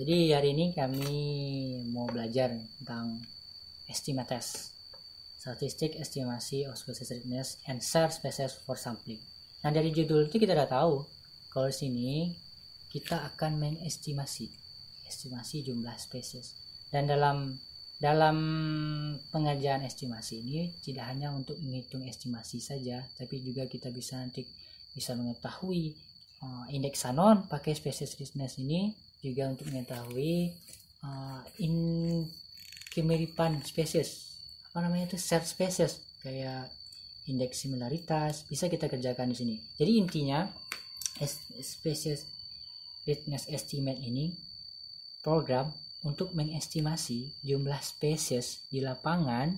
Jadi hari ini kami mau belajar tentang estimates, statistik estimasi of species richness and share species for sampling. Nah dari judul itu kita udah tahu kalau di sini kita akan mengestimasi estimasi jumlah spesies dan dalam dalam pengajaran estimasi ini tidak hanya untuk menghitung estimasi saja tapi juga kita bisa nanti bisa mengetahui uh, indeks Sanon pakai spesies richness ini juga untuk mengetahui uh, in kemiripan spesies apa namanya itu shared spesies kayak indeks similaritas bisa kita kerjakan di sini jadi intinya spesies fitness estimate ini program untuk mengestimasi jumlah spesies di lapangan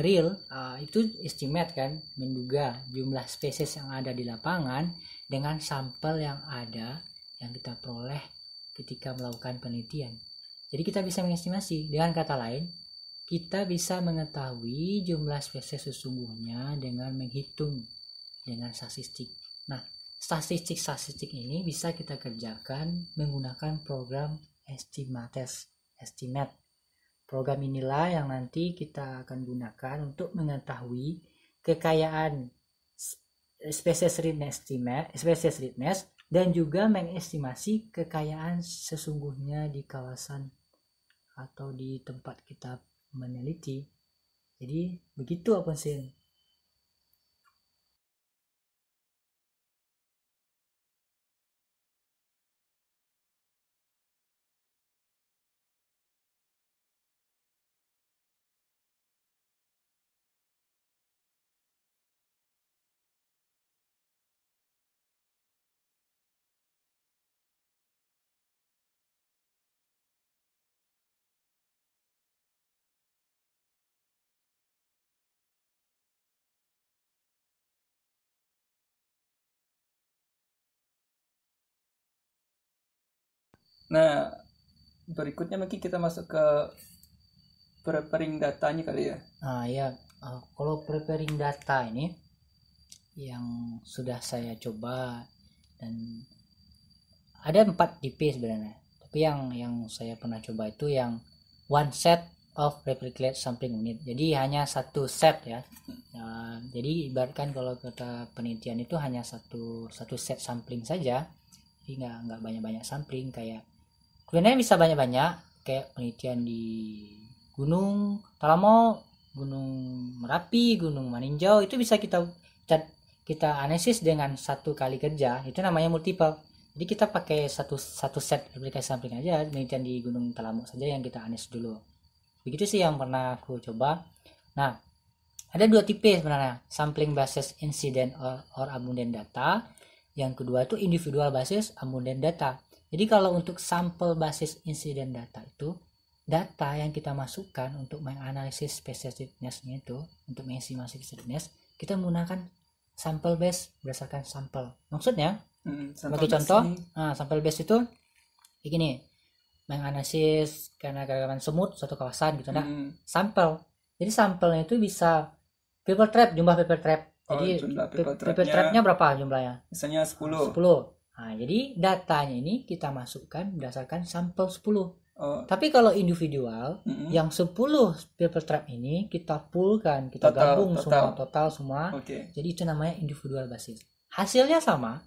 real uh, itu estimate kan menduga jumlah spesies yang ada di lapangan dengan sampel yang ada yang kita peroleh ketika melakukan penelitian. Jadi kita bisa mengestimasi. Dengan kata lain, kita bisa mengetahui jumlah spesies sesungguhnya dengan menghitung dengan statistik. Nah, statistik-statistik ini bisa kita kerjakan menggunakan program estimates, estimate. Program inilah yang nanti kita akan gunakan untuk mengetahui kekayaan spesies richness spesies richness dan juga mengestimasi kekayaan sesungguhnya di kawasan atau di tempat kita meneliti. Jadi begitu apa sih? Nah, berikutnya mungkin kita masuk ke preparing datanya kali ya. Ah ya, uh, kalau preparing data ini yang sudah saya coba dan ada empat tipis sebenarnya. Tapi yang yang saya pernah coba itu yang one set of replicate sampling unit. Jadi hanya satu set ya. Uh, jadi ibaratkan kalau kata penelitian itu hanya satu satu set sampling saja. Jadi nggak nggak banyak banyak sampling kayak kulinernya bisa banyak-banyak kayak penelitian di gunung Talamo gunung Merapi gunung Maninjau itu bisa kita cat kita analisis dengan satu kali kerja itu namanya multiple jadi kita pakai satu satu set aplikasi sampling aja penelitian di gunung Talamo saja yang kita analisis dulu begitu sih yang pernah aku coba nah ada dua tipe sebenarnya sampling basis incident or, or abundant data yang kedua itu individual basis abundant data jadi kalau untuk sampel basis insiden data itu, data yang kita masukkan untuk menganalisis specificness-nya itu, untuk mengestimasi specificness, kita menggunakan sampel base berdasarkan sampel. Maksudnya, hmm, sebagai contoh, nah, sampel base itu begini menganalisis karena keragaman semut suatu kawasan gitu nah hmm. sampel jadi sampelnya itu bisa paper trap jumlah paper trap oh, jadi jumlah paper, trapnya, paper trapnya berapa jumlahnya misalnya 10 10 Nah, jadi datanya ini kita masukkan berdasarkan sampel 10. Oh. Tapi kalau individual mm -hmm. yang 10 paper trap ini kita poolkan, kita total, gabung total. semua total semua. Okay. Jadi itu namanya individual basis. Hasilnya sama.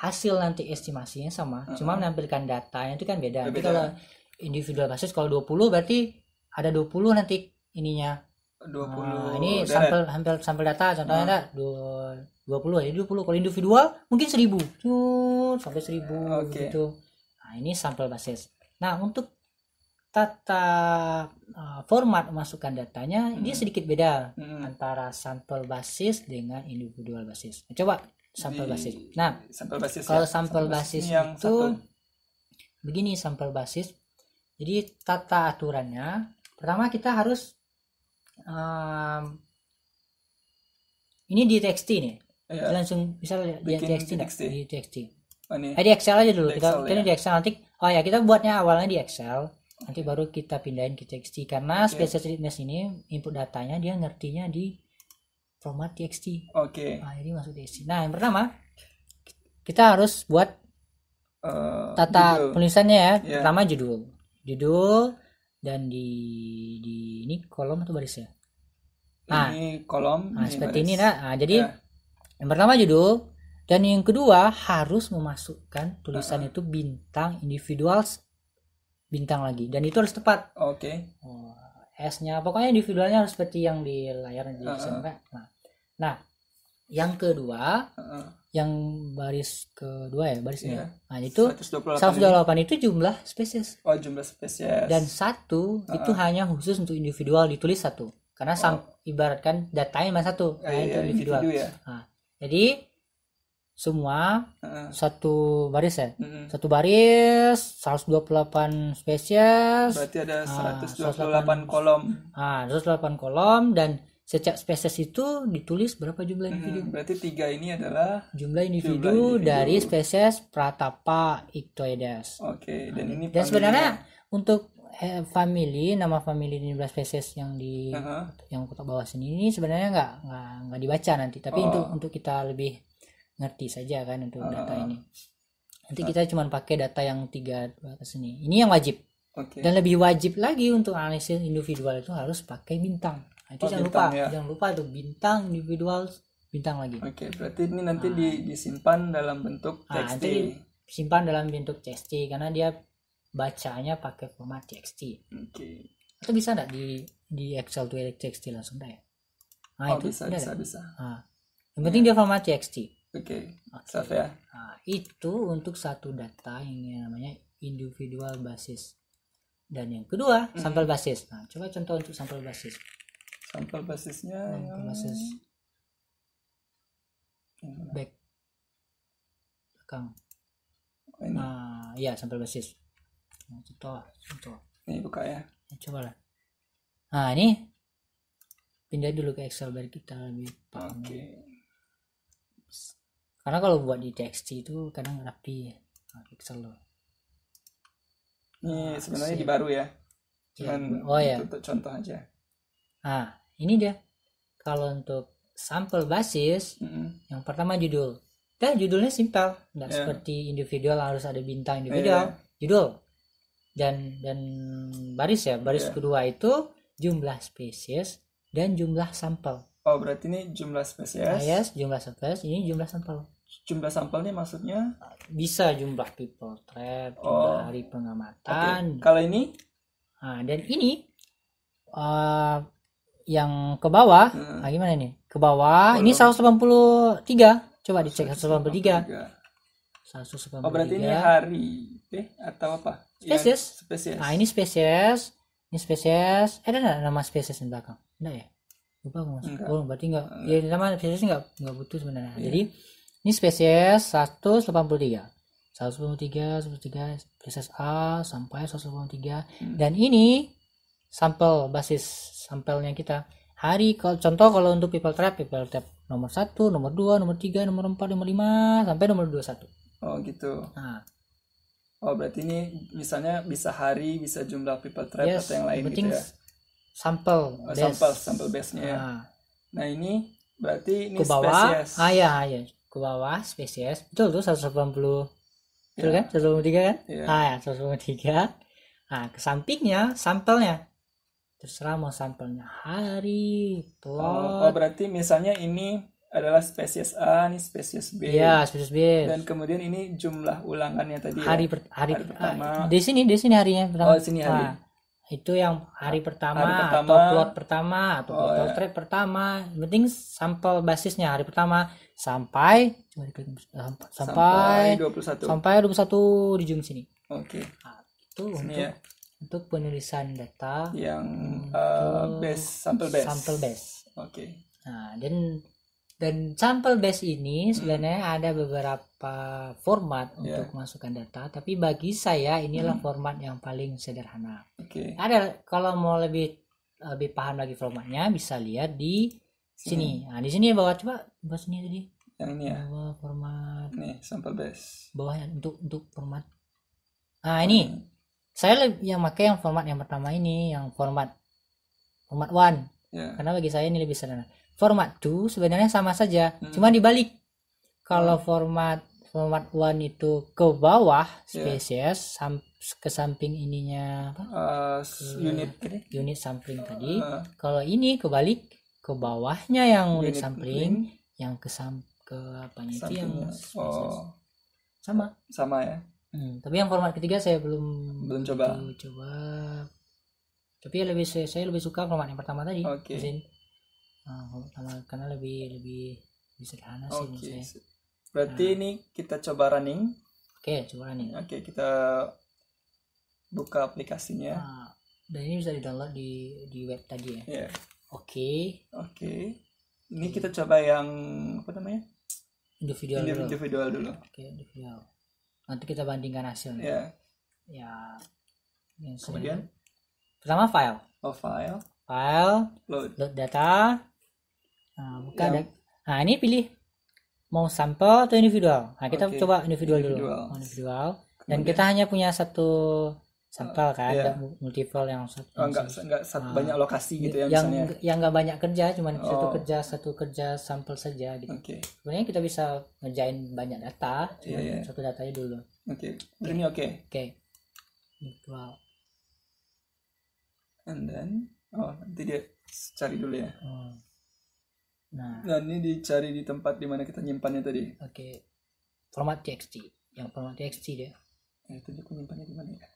Hasil nanti estimasinya sama, uh -huh. cuma menampilkan datanya itu kan beda. tapi kalau individual basis kalau 20 berarti ada 20 nanti ininya. 20. Nah, ini sampel sampel data contohnya uh. ada 20 ya 20 kalau individual mungkin 1000 Cut, sampai 1000 okay. gitu nah ini sampel basis nah untuk tata uh, format masukkan datanya hmm. dia sedikit beda hmm. antara sampel basis dengan individual basis nah, coba sampel basis nah sampel basis kalau ya. sampel, basis yang itu begini sampel basis jadi tata aturannya pertama kita harus um, ini di TXT nih yeah. langsung misal ya di txt di txt iya, oh, ini. Eh, di Excel aja dulu di Excel, kita, ya. di Excel nanti oh ya kita buatnya awalnya di Excel nanti baru kita pindahin ke TXT karena okay. special treatment ini input datanya dia ngertinya di format TXT oke okay. nah, ini masuk TXT nah yang pertama kita harus buat uh, tata judul. penulisannya ya yeah. Iya. judul judul dan di di ini kolom atau baris ya nah ini ah. kolom nah ini seperti baris. ini nah, nah jadi yeah yang pertama judul dan yang kedua harus memasukkan tulisan ah. itu bintang individual bintang lagi dan itu harus tepat. Oke. Okay. Oh, S-nya pokoknya individualnya harus seperti yang di layar di uh-huh. Nah, nah yang kedua uh-huh. yang baris kedua ya barisnya. Yeah. Nah, itu 128, 128 itu jumlah spesies. Oh, jumlah spesies. Dan satu uh-huh. itu hanya khusus untuk individual ditulis satu. Karena oh. sang ibaratkan datanya cuma satu. Nah, iya, itu iya, individual. Individu ya. Nah, jadi semua uh. satu baris ya -huh. satu baris 128 spesies berarti ada 128 ah, uh, kolom ah 128 kolom dan setiap spesies itu ditulis berapa jumlah individu hmm, berarti tiga ini adalah jumlah individu, jumlah individu. dari spesies Pratapa Ictoides oke okay, dan ah, ini dan sebenarnya untuk eh, family nama family 15 spesies yang di uh-huh. yang kotak bawah sini ini sebenarnya nggak nggak dibaca nanti tapi oh. untuk untuk kita lebih ngerti saja kan untuk uh-huh. data ini nanti kita cuma pakai data yang tiga ke sini ini yang wajib okay. dan lebih wajib lagi untuk analisis individual itu harus pakai bintang nah, itu oh, jangan bintang, lupa ya. jangan lupa tuh bintang individual bintang lagi oke okay, berarti ini nanti nah. di disimpan dalam bentuk txt nah, nanti simpan dalam bentuk txt karena dia bacanya pakai format txt oke okay. itu bisa nggak di di Excel to txt langsung deh ya? nah, oh, itu bisa bisa, bisa nah, yang penting iya. dia format txt oke okay. okay. ya nah, itu untuk satu data yang namanya individual basis dan yang kedua mm -hmm. sampel basis nah coba contoh untuk sampel basis sampel basisnya sampel basis yang... back belakang oh, nah ya sampel basis lah contoh Ini buka ya. Nah, Coba lah. Nah ini pindah dulu ke Excel biar kita lebih paham. Okay. Karena kalau buat di TXT itu kadang rapi ya. Nah, Excel loh. Ini nah, sebenarnya di baru ya. Iya, Cuman ya. oh ya. Untuk contoh aja. Nah ini dia. Kalau untuk sampel basis, mm -hmm. yang pertama judul. Dan judulnya simpel, nggak yeah. seperti individual harus ada bintang iya, individual. Yeah. Judul dan dan baris ya baris yeah. kedua itu jumlah spesies dan jumlah sampel oh berarti ini jumlah spesies nah, yes, jumlah spesies ini jumlah sampel jumlah sampelnya maksudnya bisa jumlah people trap jumlah oh. hari pengamatan okay. kalau ini nah, dan ini uh, yang ke bawah hmm. nah gimana nih ke bawah oh, ini 183 coba dicek 183, 183 183. Oh berarti ini hari eh atau apa? Spesies. Ya, spesies. Nah ini spesies, ini spesies. Eh ada nama spesies di belakang? Enggak ya? Lupa aku masuk. Oh berarti enggak. Ya nama spesies enggak enggak butuh sebenarnya. Yeah. Jadi ini spesies 183. 183, 183 spesies A sampai 183 hmm. dan ini sampel basis sampelnya kita hari kalau contoh kalau untuk people trap people trap nomor 1, nomor 2, nomor 3, nomor 4, nomor 5 sampai nomor 21 oh gitu nah. oh berarti ini misalnya bisa hari bisa jumlah people trap yes, atau yang lain gitu ya sampel oh, sampel sampel base nya nah. Ya. nah ini berarti ini ke bawah spesies. ah ya ya ke bawah spesies betul tuh 180 betul yeah. kan 183 kan yeah. ah ya 183 nah ke sampingnya sampelnya terserah mau sampelnya hari plot oh, oh berarti misalnya ini adalah spesies A, ini spesies B. Ya, spesies B. Dan kemudian ini jumlah ulangannya tadi. Hari ya, per, hari, hari pertama. Ah, di sini, di sini harinya pertama. Oh, di sini hari. Nah, itu yang hari pertama, hari pertama atau plot pertama atau oh, plot ya. pertama. Yang penting sampel basisnya hari pertama sampai sampai, sampai 21. Sampai satu di ujung sini. Oke. Okay. Nah, itu sini untuk ya. untuk penulisan data yang uh, base sampel base. Sampel base. Oke. Okay. Nah, dan dan sampel base ini hmm. sebenarnya hmm. ada beberapa format yeah. untuk masukkan data, tapi bagi saya inilah hmm. format yang paling sederhana. Okay. Ada kalau mau lebih lebih paham lagi formatnya bisa lihat di sini. sini. Hmm. Nah, di sini bawa coba bawah sini tadi. Yang ini ya. Bawah format. Nih, sampel base. Bawah untuk untuk format. Nah, ini. Hmm. Saya lebih, yang pakai yang format yang pertama ini, yang format format one. Yeah. Karena bagi saya ini lebih sederhana format 2 sebenarnya sama saja hmm. cuma dibalik kalau hmm. format format one itu ke bawah ya. spesies yeah. sam ke samping ininya apa? Uh, unit unit sampling tadi eh. kalau ini kebalik ke bawahnya yang unit, sampling link. yang ke sam ke apa itu yang oh. sama sama ya hmm, tapi yang format ketiga saya belum belum coba coba tapi lebih saya, saya lebih suka format yang pertama tadi okay nah, sama karena lebih lebih, lebih sederhana sih okay. berarti nah. ini kita coba running oke okay, coba running oke okay, kita buka aplikasinya nah, dan ini bisa di download di di web tadi ya iya. oke yeah. oke okay. okay. ini okay. kita coba yang apa namanya individual individual dulu, individual dulu. oke okay, individual nanti kita bandingkan hasilnya yeah. ya yang kemudian pertama file oh file file load, load data Nah, buka ya. Nah, ini pilih mau sampel atau individual. Nah, kita okay. coba individual, individual. dulu. Individual. Dan kita hanya punya satu sampel kan, yeah. multiple yang satu. Oh, enggak, enggak satu banyak lokasi gitu ya yang, misalnya. Yang enggak banyak kerja, cuman oh. satu kerja satu kerja sampel saja gitu. Okay. Sebenarnya kita bisa ngerjain banyak data, yeah, yeah. satu datanya dulu. Oke. Okay. Ini oke. Okay. Oke. Okay. Individual. And then, oh nanti dia cari dulu ya. Hmm. Nah, nah ini dicari di tempat di mana kita nyimpannya tadi. Oke. Okay. Format TXT. Yang format TXT dia. Nah, itu aku nyimpannya di mana ya?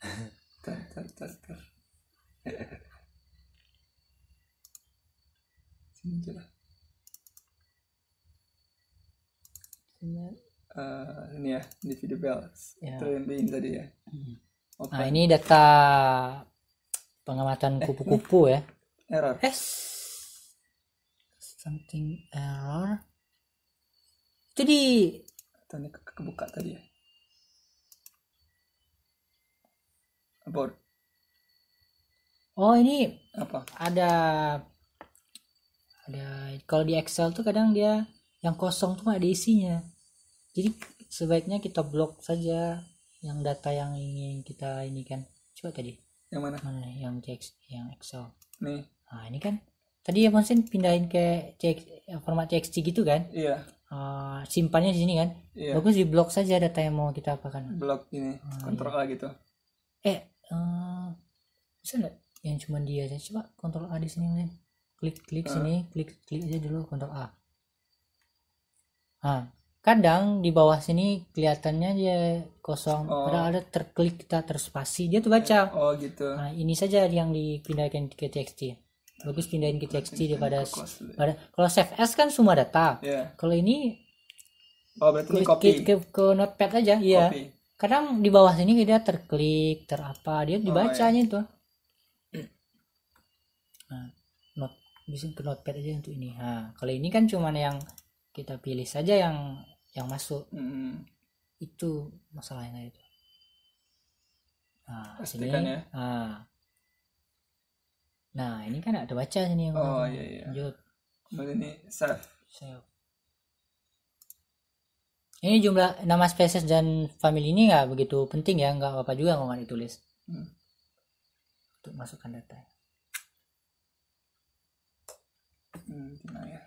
tar, tar, tar, tar. Sini aja lah. Sini uh, ini ya di video Bells ya. tadi ya. Hmm. Nah ini data pengamatan kupu-kupu eh, ya. Error. Eh, something error. Jadi ini ke kebuka tadi ya. About. Oh ini apa? Ada ada kalau di Excel tuh kadang dia yang kosong tuh gak ada isinya jadi sebaiknya kita blok saja yang data yang ingin kita ini kan coba tadi yang mana mana yang CX yang Excel nih nah ini kan tadi ya maksudnya pindahin ke CX, format txt gitu kan iya uh, simpannya di sini kan iya. bagus di blok saja data yang mau kita apa kan? blok ini uh, kontrol iya. A gitu eh uh, bisa nggak yang cuma dia aja coba kontrol A di sini Monsin klik klik uh. sini klik klik aja dulu kontrol A ah kadang di bawah sini kelihatannya dia kosong oh. padahal ada terklik kita terspasi dia tuh baca oh gitu nah ini saja yang dipindahkan ke txt oh, bagus pindahin ke txt daripada kan ya. pada kalau save as kan semua data yeah. kalau ini oh berarti ini copy ke, ke, notepad aja iya kadang di bawah sini dia terklik terapa dia oh, dibacanya oh, iya. yeah. tuh nah not bisa ke notepad aja untuk ini nah kalau ini kan cuman yang kita pilih saja yang yang masuk hmm. itu masalahnya itu nah sini ya. nah, nah ini kan ada baca sini yang oh iya iya lanjut oh, ini self self ini jumlah nama spesies dan family ini nggak begitu penting ya nggak apa-apa juga nggak ditulis hmm. untuk masukkan data hmm, ya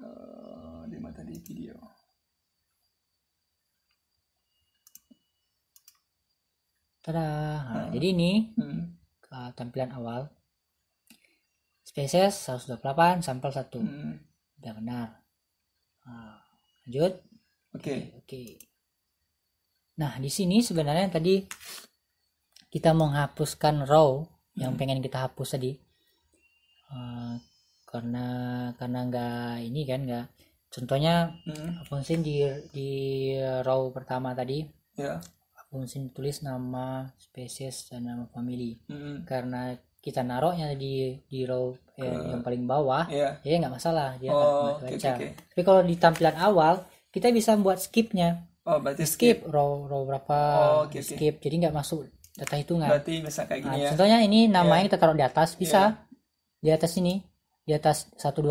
Eh, di mata di video Tada. Nah, hmm. Jadi ini hmm. ke tampilan awal. Spesies 128 sampel 1. Hmm. Udah benar. Nah, lanjut. Oke. Okay. Oke. Okay. Nah, di sini sebenarnya tadi kita menghapuskan row hmm. yang pengen kita hapus tadi. Uh, karena karena nggak ini kan nggak contohnya hmm. Afonsin di di row pertama tadi ya yeah. Afonsin tulis nama spesies dan nama famili hmm. karena kita naruhnya di di row eh, yang paling bawah yeah. ya nggak masalah dia oh, akan baca okay, tapi kalau di tampilan awal kita bisa buat skipnya oh skip, skip. row row berapa oh, okay, skip okay. jadi nggak masuk data hitungan berarti bisa kayak gini nah, ya contohnya ini namanya yeah. kita taruh di atas bisa yeah. di atas ini di atas 128 satu oh,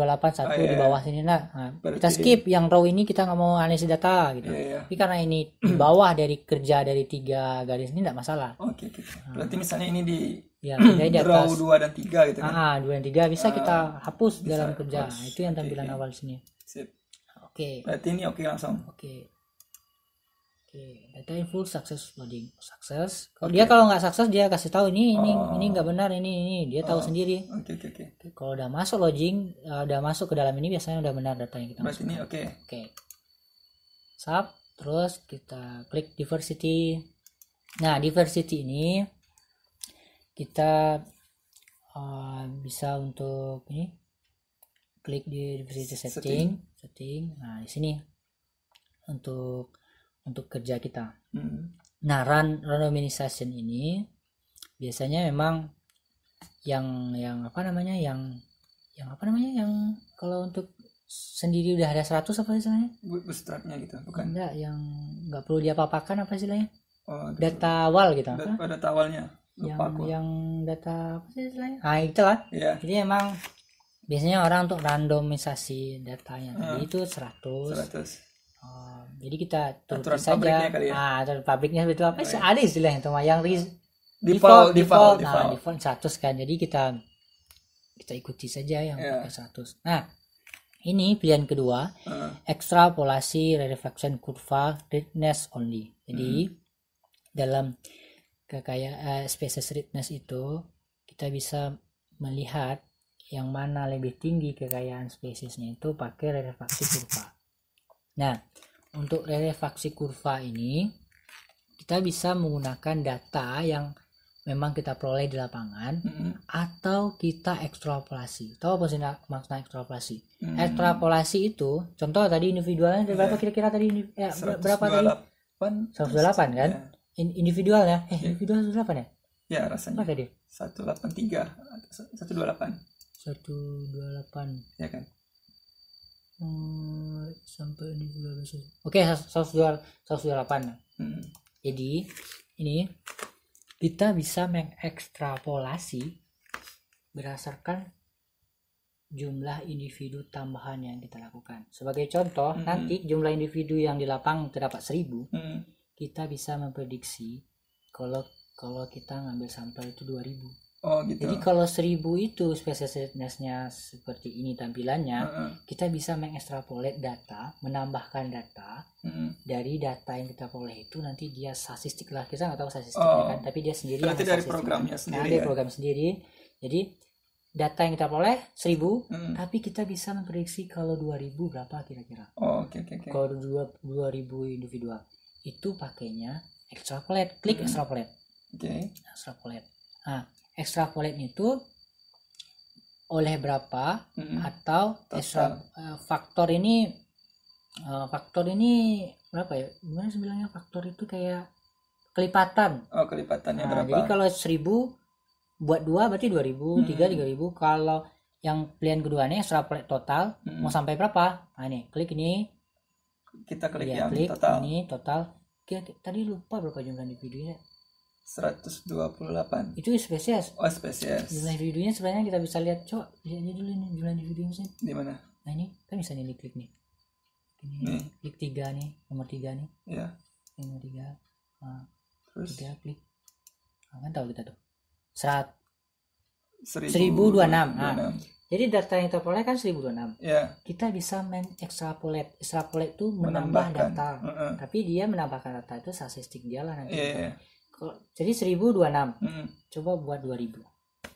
iya. di iya. bawah sini nah, nah kita skip yang row ini kita nggak mau analisis data gitu iya, iya. tapi karena ini di bawah dari kerja dari tiga garis ini tidak masalah oke okay, okay. Nah. berarti misalnya ini di ya di atas row dua dan tiga gitu kan ah, dua dan tiga bisa uh, kita hapus bisa, dalam kerja harus. Nah, itu yang tampilan okay. awal sini oke okay. berarti ini oke okay langsung oke okay. Oke, okay. data full sukses loading. Sukses. Kalau okay. dia kalau nggak sukses dia kasih tahu ini ini oh. ini nggak benar ini ini dia tahu oh. sendiri. Oke okay, oke okay, oke. Okay. Kalau udah masuk loading, eh, udah masuk ke dalam ini biasanya udah benar data yang kita Mas ini oke. Oke. Sub, terus kita klik diversity. Nah, diversity ini kita uh, bisa untuk ini klik di diversity setting, setting. setting. Nah, di sini untuk untuk kerja kita. Hmm. Nah, run randomization ini biasanya memang yang yang apa namanya yang yang apa namanya yang kalau untuk sendiri udah ada 100 apa istilahnya? Bootstrapnya gitu, bukan? Enggak, yang nggak perlu diapa-apakan apa istilahnya? Oh, gitu. data awal gitu. Data, apa? Oh, data awalnya. yang yang data apa sih istilahnya? Ah, itulah. Yeah. Jadi emang biasanya orang untuk randomisasi datanya tadi uh, ah. itu 100. 100. Uh, jadi kita turutin saja ya? nah, aturan pabriknya itu apa sih oh, ya. ada istilahnya teman yang default default, default, default nah default 100 kan jadi kita kita ikuti saja yang yeah. pakai 100 nah ini pilihan kedua uh. ekstrapolasi refleksion kurva redness only jadi hmm. dalam kekayaan uh, eh, spesies redness itu kita bisa melihat yang mana lebih tinggi kekayaan spesiesnya itu pakai refraksi kurva nah untuk relevaksi kurva ini kita bisa menggunakan data yang memang kita peroleh di lapangan mm -hmm. atau kita ekstrapolasi. Tahu apa sih makna ekstrapolasi? Mm -hmm. Ekstrapolasi itu contoh tadi individualnya yeah. berapa iya. kira-kira tadi ya, 128, berapa tadi? 128 kan? Yeah. Individualnya eh yeah. individual 128 ya? Ya rasanya. Apa tadi? 183 128. 128. Ya kan? Eh, sampai sampai di oke okay, dua delapan hmm. jadi ini kita bisa mengekstrapolasi berdasarkan jumlah individu tambahan yang kita lakukan. Sebagai contoh, -hmm. nanti jumlah individu yang di lapang terdapat 1000, -hmm. kita bisa memprediksi kalau kalau kita ngambil sampel itu 2000. Oh gitu. Jadi kalau seribu itu spesiesnya seperti ini tampilannya, uh -uh. kita bisa mengekstrapolate data, menambahkan data uh -uh. dari data yang kita peroleh itu nanti dia statistik lah kita nggak tahu statistiknya oh. kan, tapi dia sendiri. Berarti dari programnya nah, sendiri. Nah, ya? program sendiri. Jadi data yang kita peroleh seribu, uh -uh. tapi kita bisa memprediksi kalau dua ribu berapa kira-kira. Oh oke okay, oke. Okay, okay. Kalau dua dua ribu individual itu pakainya extrapolate, klik uh hmm. -huh. extrapolate. Oke. Okay. Extrapolate. Nah, extrapolate itu oleh berapa mm -hmm. atau uh, faktor ini uh, faktor ini berapa ya gimana sebenarnya faktor itu kayak kelipatan oh kelipatannya nah, berapa jadi kalau seribu buat dua berarti dua ribu tiga tiga ribu kalau yang pilihan keduanya extrapolate total mm -hmm. mau sampai berapa nah ini klik ini kita klik ya, yang klik total ini total tadi lupa berapa jumlah di videonya 128 itu spesies oh spesies jumlah individunya sebenarnya kita bisa lihat cok lihat aja dulu nih jumlah individunya sih di mana nah ini kan bisa nih klik nih ini nih. klik tiga nih nomor tiga nih ya nomor tiga nah, terus tiga klik nah, kan tahu kita tuh serat seribu dua nah, enam jadi data yang terperoleh kan 1026. Yeah. Kita bisa men extrapolate. Extrapolate itu menambah data. Uh -uh. Tapi dia menambahkan data itu statistik dia lah nanti. yeah. Iya, iya jadi 1026 hmm. coba buat 2000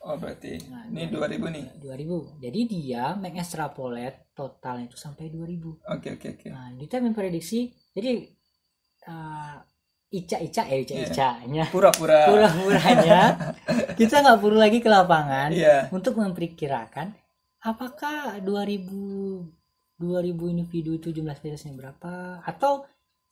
oh berarti nah, ini 2000 nih 2000 jadi dia mengekstrapolate totalnya itu sampai 2000 oke okay, oke okay, oke okay. nah kita memprediksi jadi uh, eh, Ica Ica ya eh, Ica Ica yeah. pura-pura pura-puranya kita nggak perlu lagi ke lapangan yeah. untuk memperkirakan apakah 2000 2000 individu itu jumlah spesiesnya berapa atau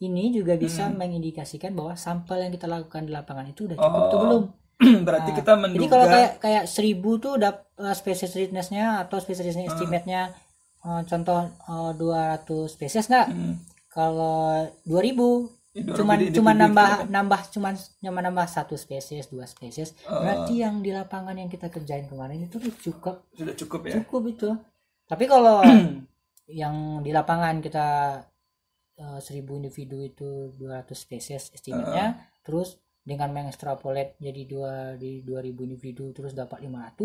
ini juga bisa hmm. mengindikasikan bahwa sampel yang kita lakukan di lapangan itu udah cukup oh. atau belum berarti nah, kita menduga jadi kalau kayak kayak seribu tuh udah eh, spesies species richnessnya atau spesies richness hmm. estimate-nya uh, contoh uh, eh, 200 spesies nggak hmm. kalau 2000 ya, cuman di, gitu. cuman nambah kan? nambah cuman cuma nambah satu spesies dua spesies uh. berarti yang di lapangan yang kita kerjain kemarin itu cukup sudah cukup ya cukup itu tapi kalau yang di lapangan kita 1000 eh, individu itu 200 spesies estimenya, uh -huh. terus dengan mengekstrapolet jadi dua di 2000 individu terus dapat 500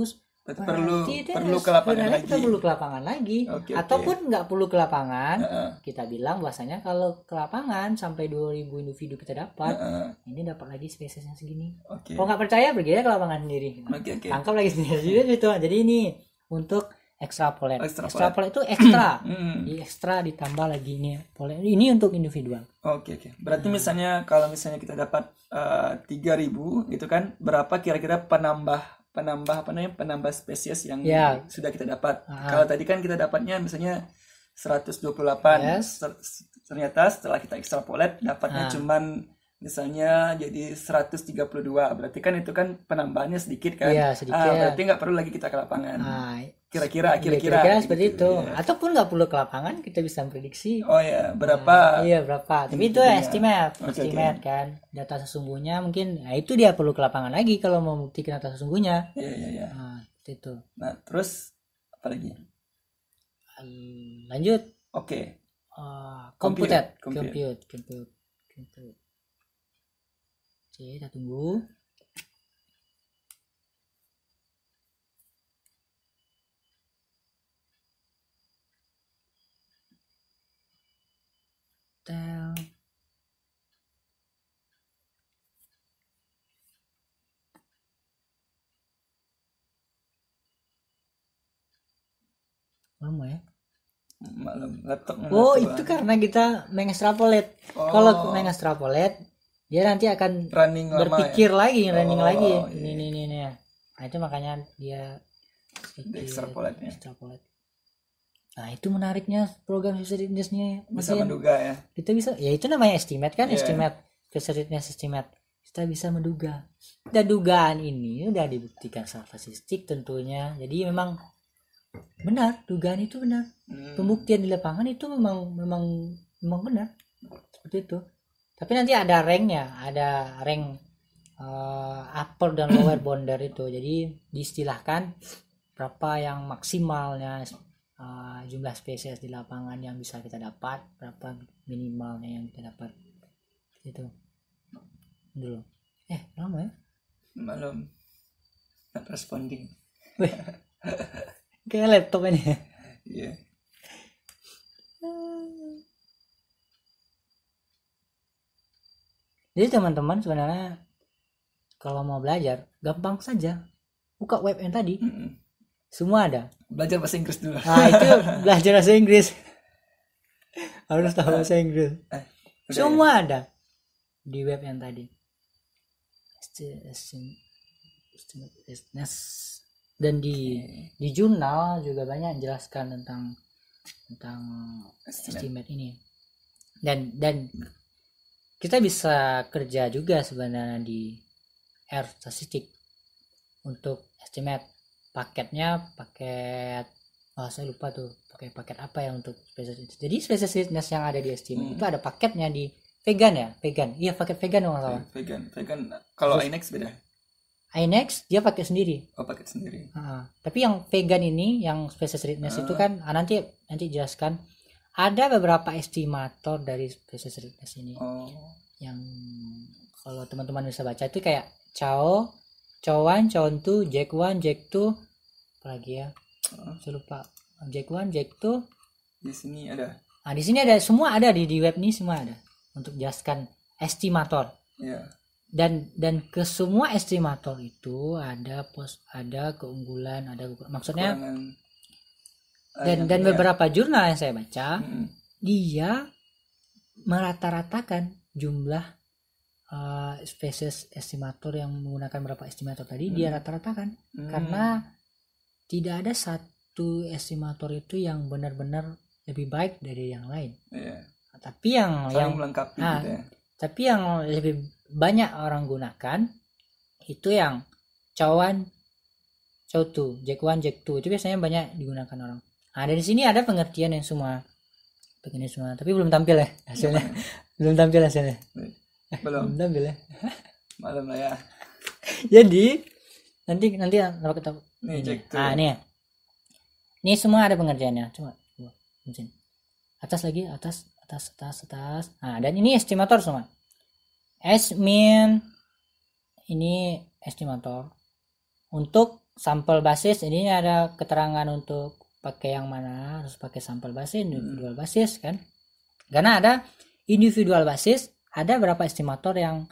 Berarti perlu itu perlu ke lapangan lagi. kita perlu ke lapangan lagi okay, ataupun nggak okay. perlu ke lapangan uh -huh. kita bilang bahasanya kalau ke lapangan sampai 2000 individu kita dapat uh -huh. ini dapat lagi spesiesnya segini okay. kalau nggak percaya pergi ke lapangan sendiri okay, okay. tangkap lagi sendiri gitu jadi ini untuk ekstrapolen. Ekstrapolen itu ekstra. Hmm. di ekstra ditambah lagi ini polen. Ini untuk individual. Oke okay, oke. Okay. Berarti hmm. misalnya kalau misalnya kita dapat eh, tiga uh, ribu gitu kan, berapa kira-kira penambah penambah apa namanya penambah spesies yang yeah. sudah kita dapat. Uh Kalau tadi kan kita dapatnya misalnya 128. Yes. delapan, ternyata setelah kita ekstrapolet dapatnya uh ah. -huh. cuman misalnya jadi 132 berarti kan itu kan penambahannya sedikit kan iya ah, sedikit ah, berarti nggak perlu lagi kita ke lapangan nah, Iya, kira-kira kira-kira ya, seperti itu ya. ataupun nggak perlu ke lapangan kita bisa memprediksi oh ya berapa nah, iya berapa tapi itu ya. estimate okay, estimate okay. kan data sesungguhnya mungkin nah itu dia perlu ke lapangan lagi kalau mau buktikan data sesungguhnya iya iya iya nah, itu nah terus apa lagi lanjut oke okay. uh, compute compute compute, compute. Oke, kita tunggu hotel lama ya malam laptop oh itu bang. karena kita mengekstrapolate oh. kalau mengekstrapolate dia nanti akan running berpikir lama, ya? lagi running oh, lagi ini iya. ini ini, ini. Nah, itu makanya dia extrapolate extrapolate Nah itu menariknya program hazardnessnya bisa menduga ya. Kita bisa, ya itu namanya estimate kan, yeah. estimate hazardness estimate. Kita bisa menduga. Dan dugaan ini udah dibuktikan secara statistik tentunya. Jadi memang benar, dugaan itu benar. Hmm. Pembuktian di lapangan itu memang memang memang benar seperti itu. Tapi nanti ada ranknya, ada rank uh, upper dan lower bounder itu. Jadi diistilahkan berapa yang maksimalnya uh, jumlah spesies di lapangan yang bisa kita dapat berapa minimalnya yang kita dapat itu dulu eh lama ya belum not responding kayak laptop ini yeah. Jadi teman-teman sebenarnya kalau mau belajar gampang saja buka web yang tadi. Mm -hmm. Semua ada. Belajar bahasa Inggris dulu. Nah, itu belajar bahasa Inggris. Harus tahu bahasa eh, Inggris. Eh, Semua ya? ada di web yang tadi. Dan di di jurnal juga banyak jelaskan tentang tentang estimate ini. Dan dan kita bisa kerja juga sebenarnya di R statistik untuk estimate paketnya paket oh saya lupa tuh pakai paket apa ya untuk spesies itu. jadi spesies fitness yang ada di Estima hmm. itu ada paketnya di vegan ya vegan iya paket vegan dong kalau vegan vegan kalau Inex beda Inex dia pakai sendiri oh pakai sendiri uh, tapi yang vegan ini yang spesies fitness uh. itu ah. kan ah, nanti nanti jelaskan ada beberapa estimator dari spesies fitness ini oh. yang kalau teman-teman bisa baca itu kayak Chao cawan Chowntu, jack one jack two apalagi ya saya lupa Jack One Jack Two di sini ada Ah di sini ada semua ada di di web ini semua ada untuk jelaskan estimator Ya. dan dan ke semua estimator itu ada pos ada keunggulan ada maksudnya dan dan beberapa jurnal yang saya baca dia merata-ratakan jumlah eh, spesies estimator yang menggunakan berapa estimator tadi dia rata-ratakan karena tidak ada satu estimator itu yang benar-benar lebih baik dari yang lain yeah. tapi yang Saling yang melengkapi nah, gitu ya. tapi yang lebih banyak orang gunakan itu yang cawan cow two jack one jack two itu biasanya banyak digunakan orang nah dari sini ada pengertian yang semua begini semua tapi belum tampil ya hasilnya iya, belum tampil hasilnya belum belum tampil ya malam lah ya jadi nanti nanti kalau kita Nih, cek tuh. Ah, nih. Ini semua ada pengerjaannya. cuma coba. Atas lagi, atas, atas, atas, atas. Nah, dan ini estimator semua. S min ini estimator. Untuk sampel basis ini ada keterangan untuk pakai yang mana, harus pakai sampel basis, hmm. individual basis kan. Karena ada individual basis, ada berapa estimator yang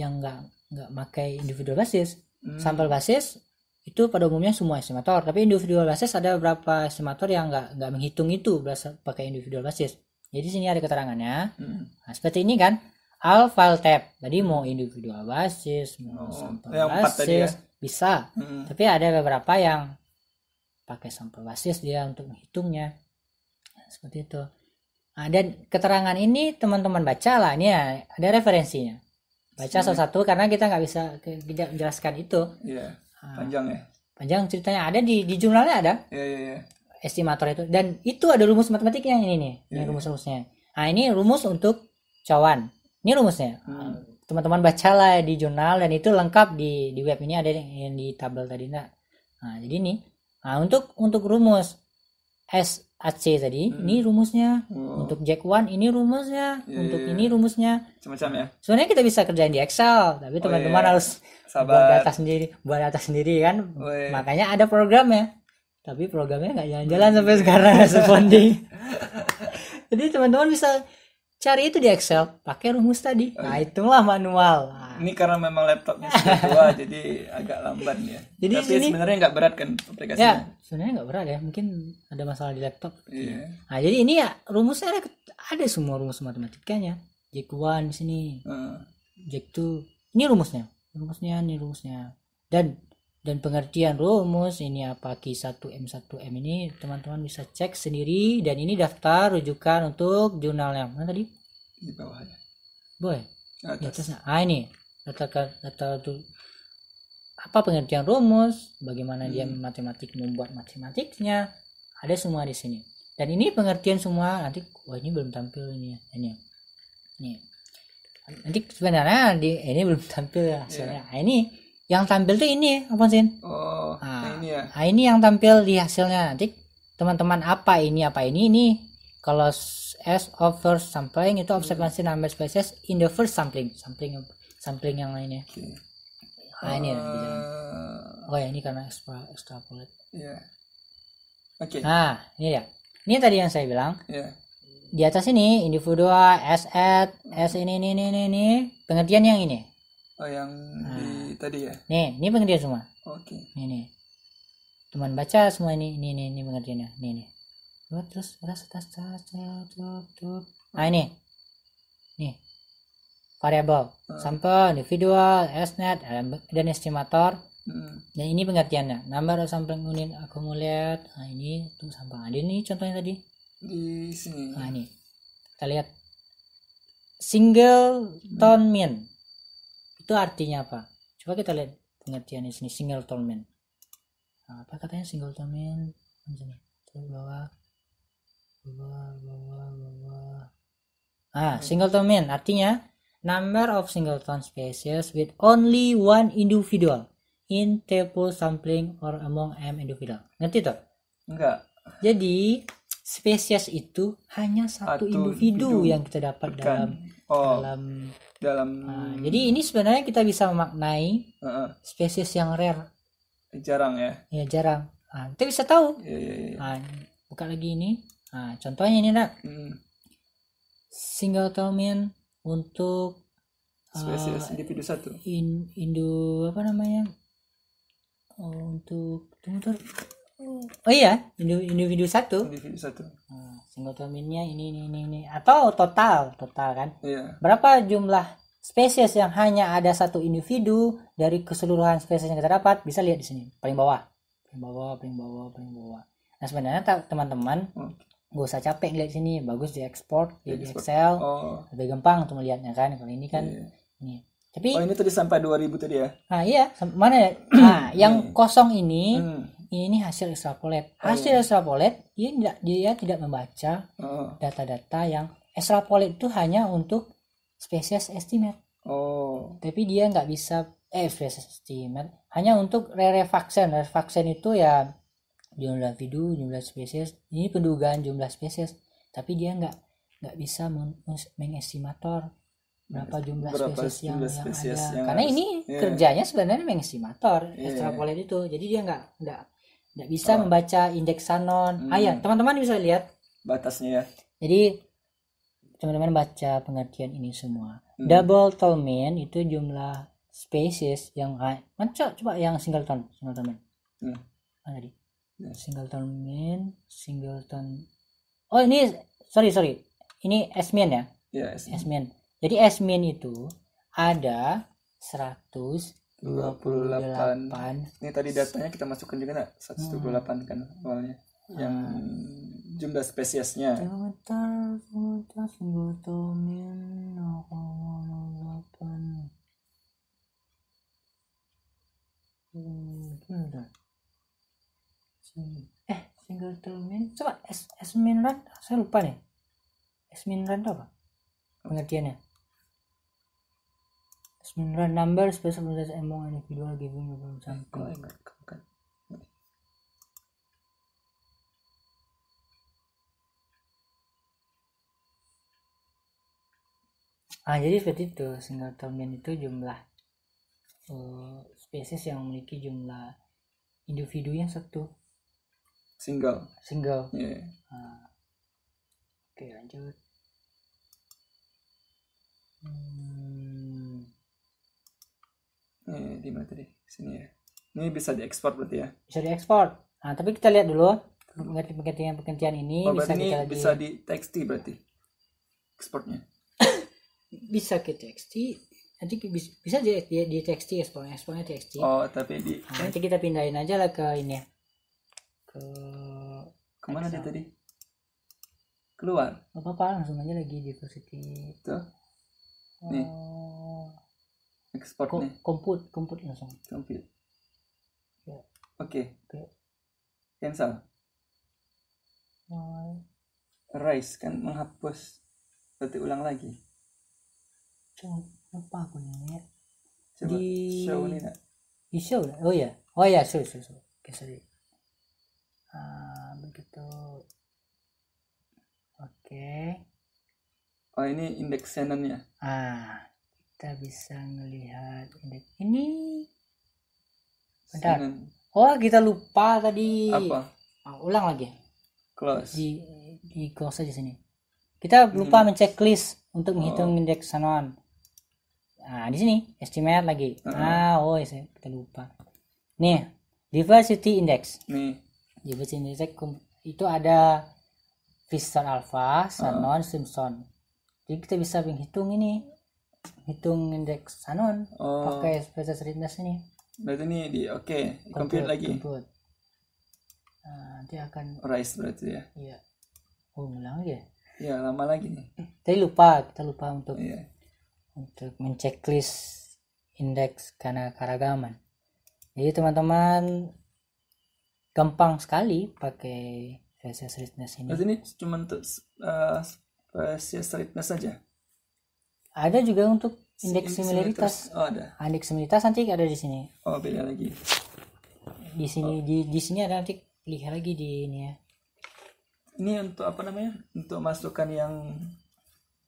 yang enggak nggak pakai individual basis. Hmm. Sampel basis itu pada umumnya semua estimator tapi individual basis ada beberapa estimator yang nggak nggak menghitung itu berdasar pakai individual basis jadi sini ada keterangannya hmm. nah, seperti ini kan alpha file tab tadi mau individual basis mau oh, sampel basis ya. bisa hmm. tapi ada beberapa yang pakai sampel basis dia untuk menghitungnya nah, seperti itu nah, dan keterangan ini teman-teman baca lah ini ya, ada referensinya baca salah satu karena kita nggak bisa menjelaskan itu yeah Ah. panjang ya panjang ceritanya ada di di jurnalnya ada ya, ya, ya. estimator itu dan itu ada rumus matematiknya ini nih ya, ini iya. rumus-rumusnya nah ini rumus untuk cawan ini rumusnya teman hmm. nah, teman-teman bacalah di jurnal dan itu lengkap di di web ini ada yang di tabel tadi nah, nah jadi ini nah untuk untuk rumus s AC tadi hmm. ini rumusnya oh. untuk Jack One ini rumusnya yeah. untuk iya, ini iya. rumusnya Semacam ya sebenarnya kita bisa kerjain di Excel tapi oh, teman-teman oh, iya. yeah. harus Sabar. buat data sendiri buat data sendiri kan oh, yeah. makanya ada program ya, tapi programnya nggak jalan-jalan hmm. sampai sekarang responding jadi teman-teman bisa cari itu di Excel pakai rumus tadi oh, iya. nah itulah manual nah. ini karena memang laptopnya sudah tua jadi agak lambat ya jadi tapi ini, sebenarnya nggak berat kan aplikasinya ya sebenarnya nggak berat ya mungkin ada masalah di laptop iya. nah jadi ini ya rumusnya ada, ada semua rumus matematikanya J1 di sini uh. J2 ini rumusnya rumusnya ini rumusnya dan dan pengertian rumus ini apa Q1M1M ini teman-teman bisa cek sendiri dan ini daftar rujukan untuk jurnal yang mana tadi di bawah ya boleh atas. di atasnya ah ini letak itu apa pengertian rumus bagaimana hmm. dia matematik membuat matematiknya ada semua di sini dan ini pengertian semua nanti wah ini belum tampil ini ya ini ini nanti sebenarnya di ini belum tampil ya yeah. Iya. ini yang tampil tuh ini apa sih? Oh, nah, nah, ini ya. Nah, ini yang tampil di hasilnya nanti teman-teman apa ini apa ini ini kalau S over sampling itu observasi hmm. number species in the first sampling sampling sampling yang lainnya. Okay. Nah, ini ya, Oh ya ini karena extra extrapolate. Iya. Yeah. Oke. Okay. Nah ini ya. Ini tadi yang saya bilang. Yeah. Di atas ini individual S at S ini ini ini ini pengertian yang ini Oh yang nah. di tadi ya? Nih, ini pengertian semua. Oke. Okay. Nih nih. Teman baca semua ini, ini ini ini pengertiannya, nih nih. Gua terus rasa tas tas tutup. ah ini, nih variabel, hmm. Ah. sampel, individual, esnet, dan estimator. Hmm. Dan ini pengertiannya. Number of sampling unit accumulate. Nah ini tuh sampel. Ada ah, ini contohnya tadi. Di sini. Ah, ini. Kita lihat. Single ton mean itu artinya apa coba kita lihat pengertian di sini single tournament. apa katanya single tournament? sini terus bawah bawah bawah bawah ah single tournament artinya number of singleton species with only one individual in table sampling or among m individual ngerti toh enggak jadi spesies itu hanya satu, individu, individu yang kita dapat Bukan. dalam oh. dalam dalam uh, jadi ini sebenarnya kita bisa memaknai uh -uh. spesies yang rare jarang ya ya jarang nah, kita bisa tahu yeah, yeah, yeah. Nah, buka lagi ini nah, contohnya ini nak mm. singleton untuk ah, spesies individu satu in, indu apa namanya oh, untuk tunggu oh iya individu satu individu satu hmm, terminnya ini ini ini ini atau total total kan iya. berapa jumlah spesies yang hanya ada satu individu dari keseluruhan spesies yang kita dapat bisa lihat di sini paling bawah paling bawah paling bawah paling bawah nah sebenarnya teman-teman hmm. gak usah capek lihat sini bagus di ekspor di, di Excel oh. lebih gampang untuk melihatnya kan kalau ini kan yeah. ini tapi oh ini tadi sampai 2000 tadi ya nah iya mana nah yang iya. kosong ini hmm ini hasil ekstrapolate. Oh. Hasil oh. extrapolate dia tidak dia tidak membaca oh. data-data oh. yang extrapolate itu hanya untuk spesies estimate. Oh. Tapi dia nggak bisa eh spesies estimate hanya untuk rarefaction. Rarefaction itu ya jumlah individu, jumlah spesies. Ini pendugaan jumlah spesies. Tapi dia nggak nggak bisa mengestimator berapa jumlah berapa spesies yang, spesies ada yang karena ini yeah. kerjanya sebenarnya mengestimator yeah. Iya. extrapolate itu jadi dia nggak nggak tidak bisa oh. membaca indeks Sanon ah, hmm. ah teman-teman bisa lihat batasnya ya jadi teman-teman baca pengertian ini semua hmm. double tolmen itu jumlah spesies yang macam kan coba yang singleton singleton hmm. mana ah, tadi hmm. singleton singleton oh ini sorry sorry ini s men ya, ya s men jadi s men itu ada 100 28. 28. Ini tadi datanya kita masukkan juga nak 128 hmm. kan awalnya. Yang hmm. jumlah spesiesnya. Eh, single termin. Coba S, S minran, saya lupa nih. S minran apa? Pengertiannya sembilan number space represents among individual giving you something. Enggak, enggak, enggak. Ah, jadi seperti itu. single band itu jumlah uh, eh, spesies yang memiliki jumlah individu yang satu. Single. Single. Yeah. ah. Oke, lanjut. Hmm. Eh, di mana tadi sini ya ini bisa diekspor berarti ya bisa diekspor nah tapi kita lihat dulu penggantian pengertian ini oh, bisa ini bisa di txt berarti ekspornya bisa ke txt nanti bisa di, di, di txt ekspornya ekspornya txt oh tapi di nah, nanti kita pindahin aja lah ke ini ya. ke kemana dia tadi keluar apa apa langsung aja lagi di positif tuh oh, nih ekspor Ko komput komput langsung komput ya. oke okay. cancel why rice kan menghapus berarti ulang lagi Cuma, apa aku ini ya Coba di show ini nak. di show lah oh ya oh ya show show show okay, sorry ah, begitu oke okay. oh ini indeks Shannon ya ah kita bisa melihat indeks ini bentar oh kita lupa tadi apa uh, ulang lagi ya? close di di close aja sini kita lupa hmm. mencek list untuk menghitung oh. indeks sanoan nah di sini estimate lagi uh ah. -huh. ah oh ya, kita lupa nih diversity index nih diversity index itu ada Fiston alpha, Sanon, uh ah. -huh. Simpson. Jadi kita bisa menghitung ini hitung indeks anon oh. pakai spesies ringkas ini berarti ini di oke okay. compute, compute lagi compute. Nah, nanti akan rise berarti ya iya oh ngulang lagi ya iya lama lagi nih tadi lupa kita lupa untuk iya. untuk menceklis indeks karena karagaman jadi teman-teman gampang sekali pakai spesies richness ini. Berarti ini cuma untuk uh, eh, spesies richness saja? Ada juga untuk indeks similaritas. Oh, ada. Ah, indeks similaritas nanti ada di sini. Oh, beda lagi. Di sini oh. di di sini ada nanti lihat lagi di ini ya. Ini untuk apa namanya? Untuk masukan yang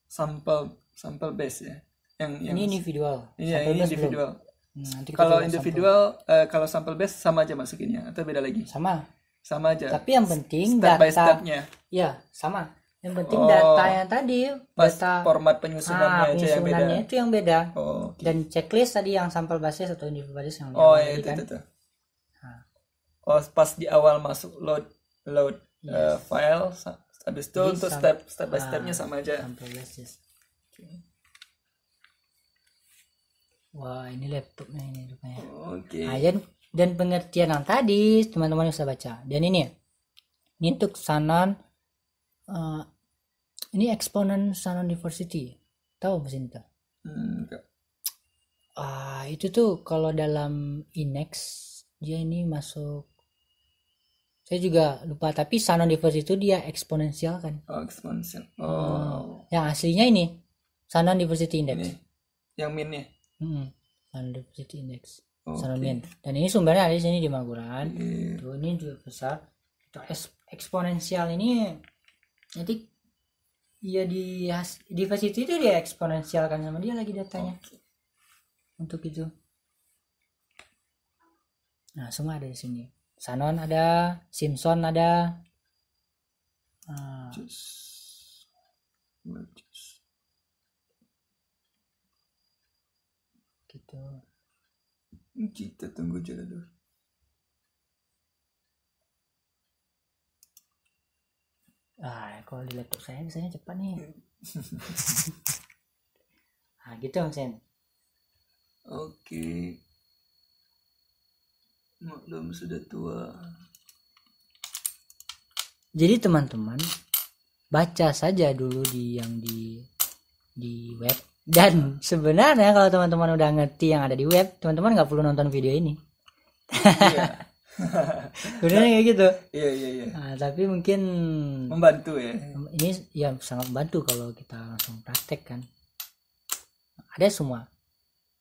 sampel sampel base ya. Yang, yang ini individual. Iya, ini individual. Hmm, nanti kalau individual Uh, kalau sampel base sama aja masukinnya atau beda lagi? Sama. Sama aja. Tapi yang penting step data by stepnya. Ya sama yang penting oh, data yang tadi pas data format penyusunannya, ah, penyusunannya yang beda. itu yang beda oh, okay. dan checklist tadi yang sampel basis atau individu basis yang oh ya, kan. itu, itu, itu. Nah. oh pas di awal masuk load load eh, yes. uh, file habis itu untuk step step by stepnya ah, sama aja sampel basis okay. wah ini laptopnya ini rupanya oke okay. nah, dan, dan pengertian yang tadi teman-teman bisa baca dan ini ini untuk sanan uh, ini eksponen Sanon Diversity tahu mesin itu? Hmm, uh, Ah, itu tuh kalau dalam Inex dia ini masuk saya juga lupa tapi Sanon Diversity itu dia eksponensial kan? Oh, eksponensial. Hmm. Oh. yang aslinya ini Sanon Diversity Index. Ini. Yang minnya. Hmm. Sanon Diversity Index. Okay. min. Dan ini sumbernya ada di sini di Maguran. Yeah. Tuh, ini juga besar. Eksponensial ini jadi ya di diversity itu dia eksponensialkan sama dia lagi datanya okay. untuk itu nah semua ada di sini Sanon ada Simpson ada nah. gitu kita tunggu dulu ah kalau di laptop saya misalnya cepat nih ah gitu Om Sen oke okay. maklum sudah tua jadi teman-teman baca saja dulu di yang di di web dan sebenarnya kalau teman-teman udah ngerti yang ada di web teman-teman nggak perlu nonton video ini iya. sebenarnya kayak gitu iya iya iya nah, tapi mungkin membantu ya ini yang sangat membantu kalau kita langsung praktek kan ada semua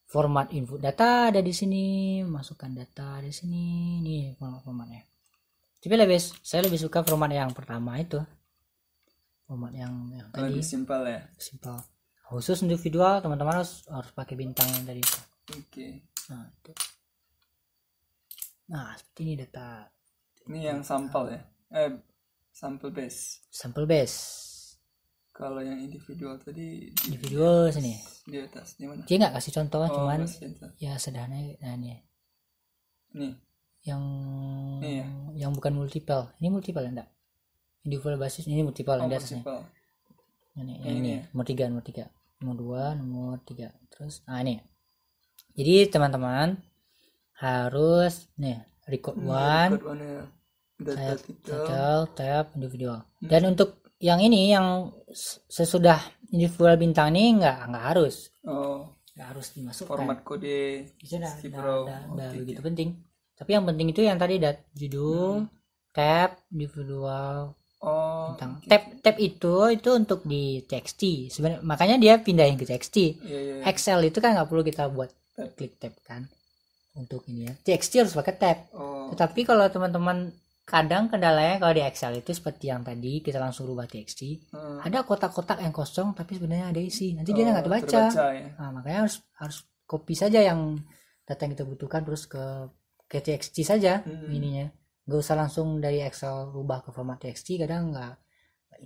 format input data ada di sini masukkan data di sini ini format formatnya tapi lebih saya lebih suka format yang pertama itu format yang, yang tadi lebih simpel ya simpel khusus individual teman-teman harus harus pakai bintang yang tadi oke okay. nah, Nah, seperti ini data. Ini yang sampel ya. Eh, sampel base. Sampel base. Kalau yang individual tadi individual di sini. Di atas di mana? Dia nggak kasih contoh oh, cuman ya sederhananya nah ini. Ini. Ya. Yang ini ya? yang bukan multiple. Ini multiple enggak? Ya, individual basis ini multiple oh, yang di atasnya. Multiple. Ini, ini, ini ya? nomor tiga nomor tiga nomor dua nomor tiga terus nah ini jadi teman-teman harus nih record hmm, one, record one ya. data title, tab individual. Hmm. Dan untuk yang ini yang sesudah individual bintang ini nggak nggak harus. Oh. Nggak harus dimasukkan. Format kode. Bisa dah, dah, begitu penting. Tapi yang penting itu yang tadi dat judul, hmm. tab, individual, Oh, tentang gitu. tab tab itu itu untuk di TXT sebenarnya makanya dia pindahin ke TXT yeah, yeah, yeah. Excel itu kan nggak perlu kita buat tab. klik tab kan untuk ini ya txt harus pakai tab oh. tetapi kalau teman-teman kadang kendalanya kalau di Excel itu seperti yang tadi kita langsung rubah TXT hmm. ada kotak-kotak yang kosong tapi sebenarnya ada isi nanti oh, dia nggak terbaca, terbaca ya? nah, makanya harus harus copy saja yang data yang kita butuhkan terus ke ke TXT saja hmm. ininya nggak usah langsung dari Excel rubah ke format TXT kadang nggak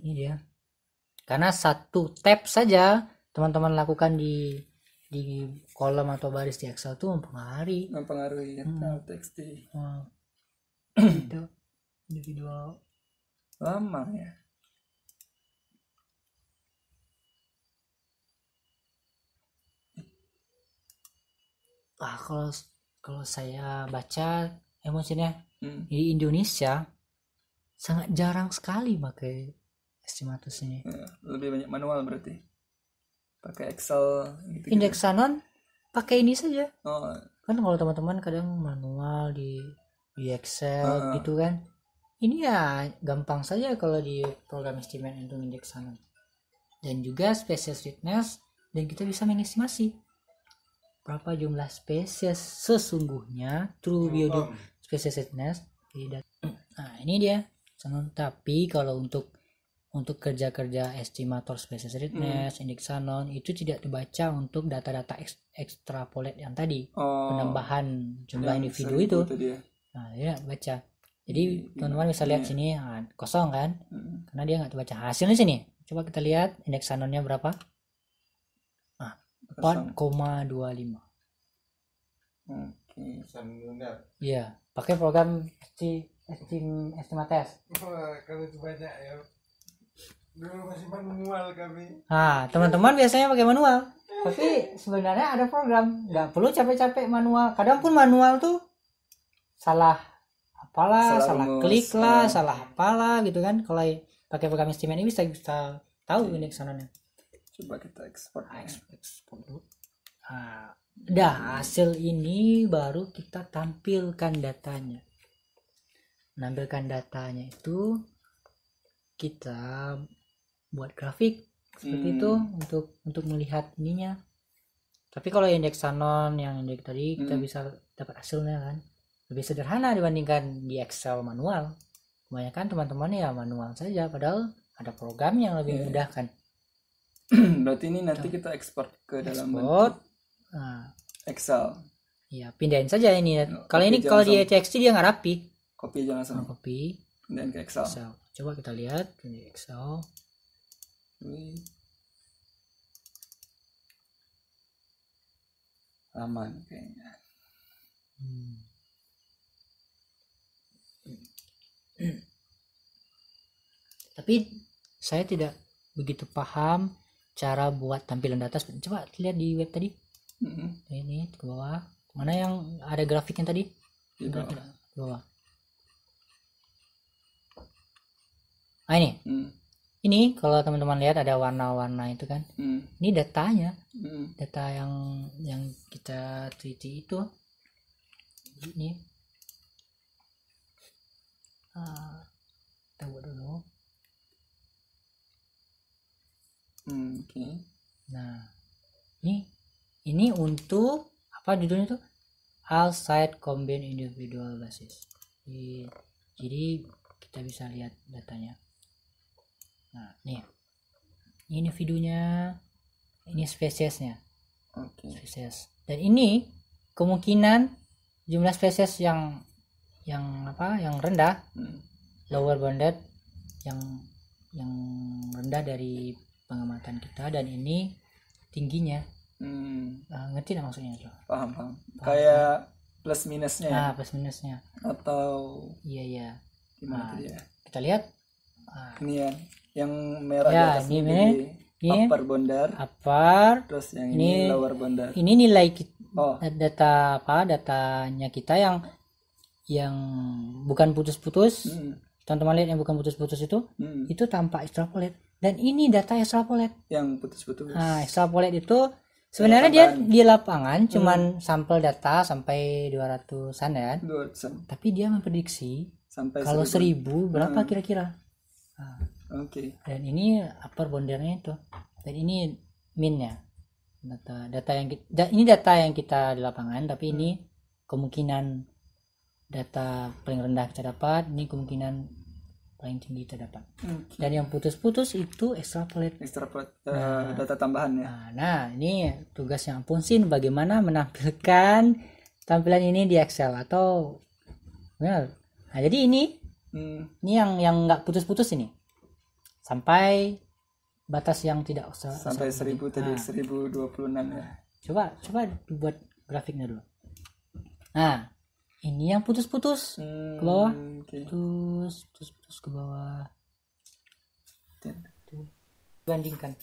ini dia karena satu tab saja teman-teman lakukan di di kolom atau baris di Excel tuh mempengaruhi mempengaruhi Excel ya, hmm. teks di hmm. itu individual lama ya ah kalau kalau saya baca emosinya hmm. di Indonesia sangat jarang sekali pakai estimatus ini eh, lebih banyak manual berarti pakai Excel gitu, -gitu. indeks sanon pakai ini saja oh. kan kalau teman-teman kadang manual di di Excel uh. gitu kan ini ya gampang saja kalau di program estimate untuk indeks sanon dan juga spesies fitness dan kita bisa mengestimasi berapa jumlah spesies sesungguhnya true oh, biodom oh. spesies fitness nah ini dia sanon tapi kalau untuk untuk kerja-kerja estimator spesies readiness, hmm. indeks anon itu tidak dibaca untuk data-data ekstrapolate yang tadi oh, penambahan jumlah individu itu. itu ya. nah, dia. Nah, tidak baca. Jadi iya, teman-teman bisa lihat ya? sini ah, kosong kan? Hmm. Karena dia nggak terbaca. Hasilnya sini. Coba kita lihat indeks indeksanonnya berapa? Nah, 4,25. Hmm. Iya, pakai program esti estim estimates. Oh, kalau itu banyak ya dulu masih manual kami nah teman-teman biasanya pakai manual tapi sebenarnya ada program nggak perlu capek-capek manual kadang pun manual tuh salah apalah salah, salah rumus, klik lah ya. salah apalah gitu kan kalau pakai program estimate ini bisa kita tahu iya. ini kesananya. coba kita ekspor nah, ya. ekspor dulu nah, dah hasil ini baru kita tampilkan datanya menampilkan datanya itu kita buat grafik seperti hmm. itu untuk untuk melihat ininya tapi kalau indeks Sanon yang indeks tadi kita hmm. bisa dapat hasilnya kan lebih sederhana dibandingkan di Excel manual kebanyakan teman-teman ya manual saja padahal ada program yang lebih yeah. mudah kan berarti ini nanti kita ekspor ke export. dalam bentuk ah. Excel ya pindahin saja ini oh, kalau ini kalau di txt e dia nggak rapi copy jangan sama copy dan ke Excel. Excel coba kita lihat di Excel aman kayaknya hmm. tapi saya tidak begitu paham cara buat tampilan data coba lihat di web tadi hmm ini ke bawah mana yang ada grafiknya tadi di bawah, ah ini mm ini kalau teman-teman lihat ada warna-warna itu kan hmm. ini datanya hmm. data yang yang kita teliti itu ini uh, kita buat dulu hmm, oke okay. nah ini ini untuk apa judulnya tuh all side combined individual basis jadi kita bisa lihat datanya nah nih ini videonya, ini spesiesnya okay. spesies dan ini kemungkinan jumlah spesies yang yang apa yang rendah hmm. lower bounded yang yang rendah dari pengamatan kita dan ini tingginya hmm. uh, ngerti nggak maksudnya itu paham paham, paham kayak plus minusnya ya? ah plus minusnya atau iya iya gimana nah, kita lihat Ah. ini ya yang merah ya, di atas ini, ini upper bondar upper terus yang ini, ini lower bondar ini nilai oh. data apa datanya kita yang yang bukan putus-putus hmm. teman-teman lihat yang bukan putus-putus itu hmm. itu tampak extrapolate dan ini data extrapolate yang putus-putus nah extrapolate itu sebenarnya dia di lapangan hmm. cuman hmm. sampel data sampai 200-an ya 200 tapi dia memprediksi sampai kalau 1000 berapa hmm. kira-kira hmm. Ah, oke okay. dan ini upper boundernya itu dan ini minnya data data yang kita da, ini data yang kita di lapangan tapi hmm. ini kemungkinan data paling rendah kita dapat ini kemungkinan paling tinggi kita dapat okay. dan yang putus-putus itu extrapolate extrapolate eh, nah, data tambahan ya ah, nah, ini tugas yang Punsin bagaimana menampilkan tampilan ini di Excel atau ya. nah jadi ini hmm, ini yang yang nggak putus-putus ini sampai batas yang tidak usah sampai seribu ah. tadi seribu dua puluh enam ya coba coba buat grafiknya dulu nah ini yang putus-putus hmm, ke bawah okay. putus putus putus ke bawah bandingkan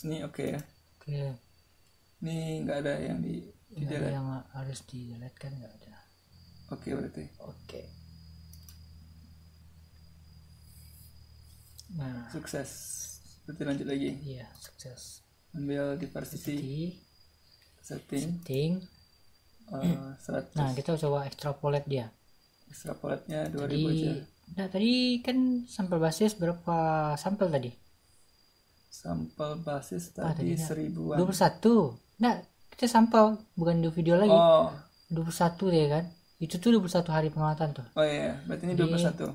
Ini oke okay ya. Oke. Okay. Ini nggak ada yang di tidak ada yang harus di delete kan nggak ada. Oke okay, berarti. Oke. Okay. Nah. Sukses. Berarti lanjut lagi. Iya sukses. Ambil di diversity setting. Setting. Uh, Nah kita coba extrapolate dia. Extrapolate-nya 2000 tadi, aja. Nah tadi kan sampel basis berapa sampel tadi? sampel basis tadi ah, seribuan. 21. Nah, kita sampel bukan di video lagi. Oh. 21 ya kan. Itu tuh 21 hari pengamatan tuh. Oh iya, berarti ini Jadi,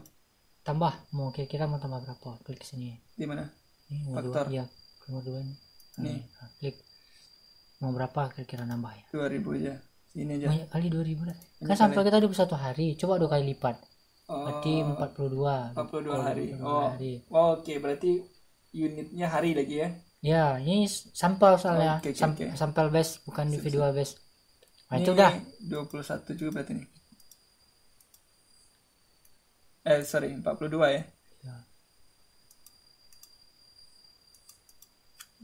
21. Tambah mau kira-kira mau tambah berapa? Klik sini. Di mana? Ini Faktor. 2. Iya, nomor 2 ini. Nih. Nah, iya, klik. Mau berapa kira-kira nambah ya? 2000 aja. Ini aja. Banyak kali 2000 lah. Ini kan sampel kita 21 hari, coba dua kali lipat. Oh, berarti 42. 42 hari. 42 hari. Oh, oh oke, okay. berarti unitnya hari lagi ya ya ini sampel soalnya okay, oh, okay, Sam okay. sampel base bukan individual base nah, ini itu udah 21 juga berarti nih eh sorry 42 ya?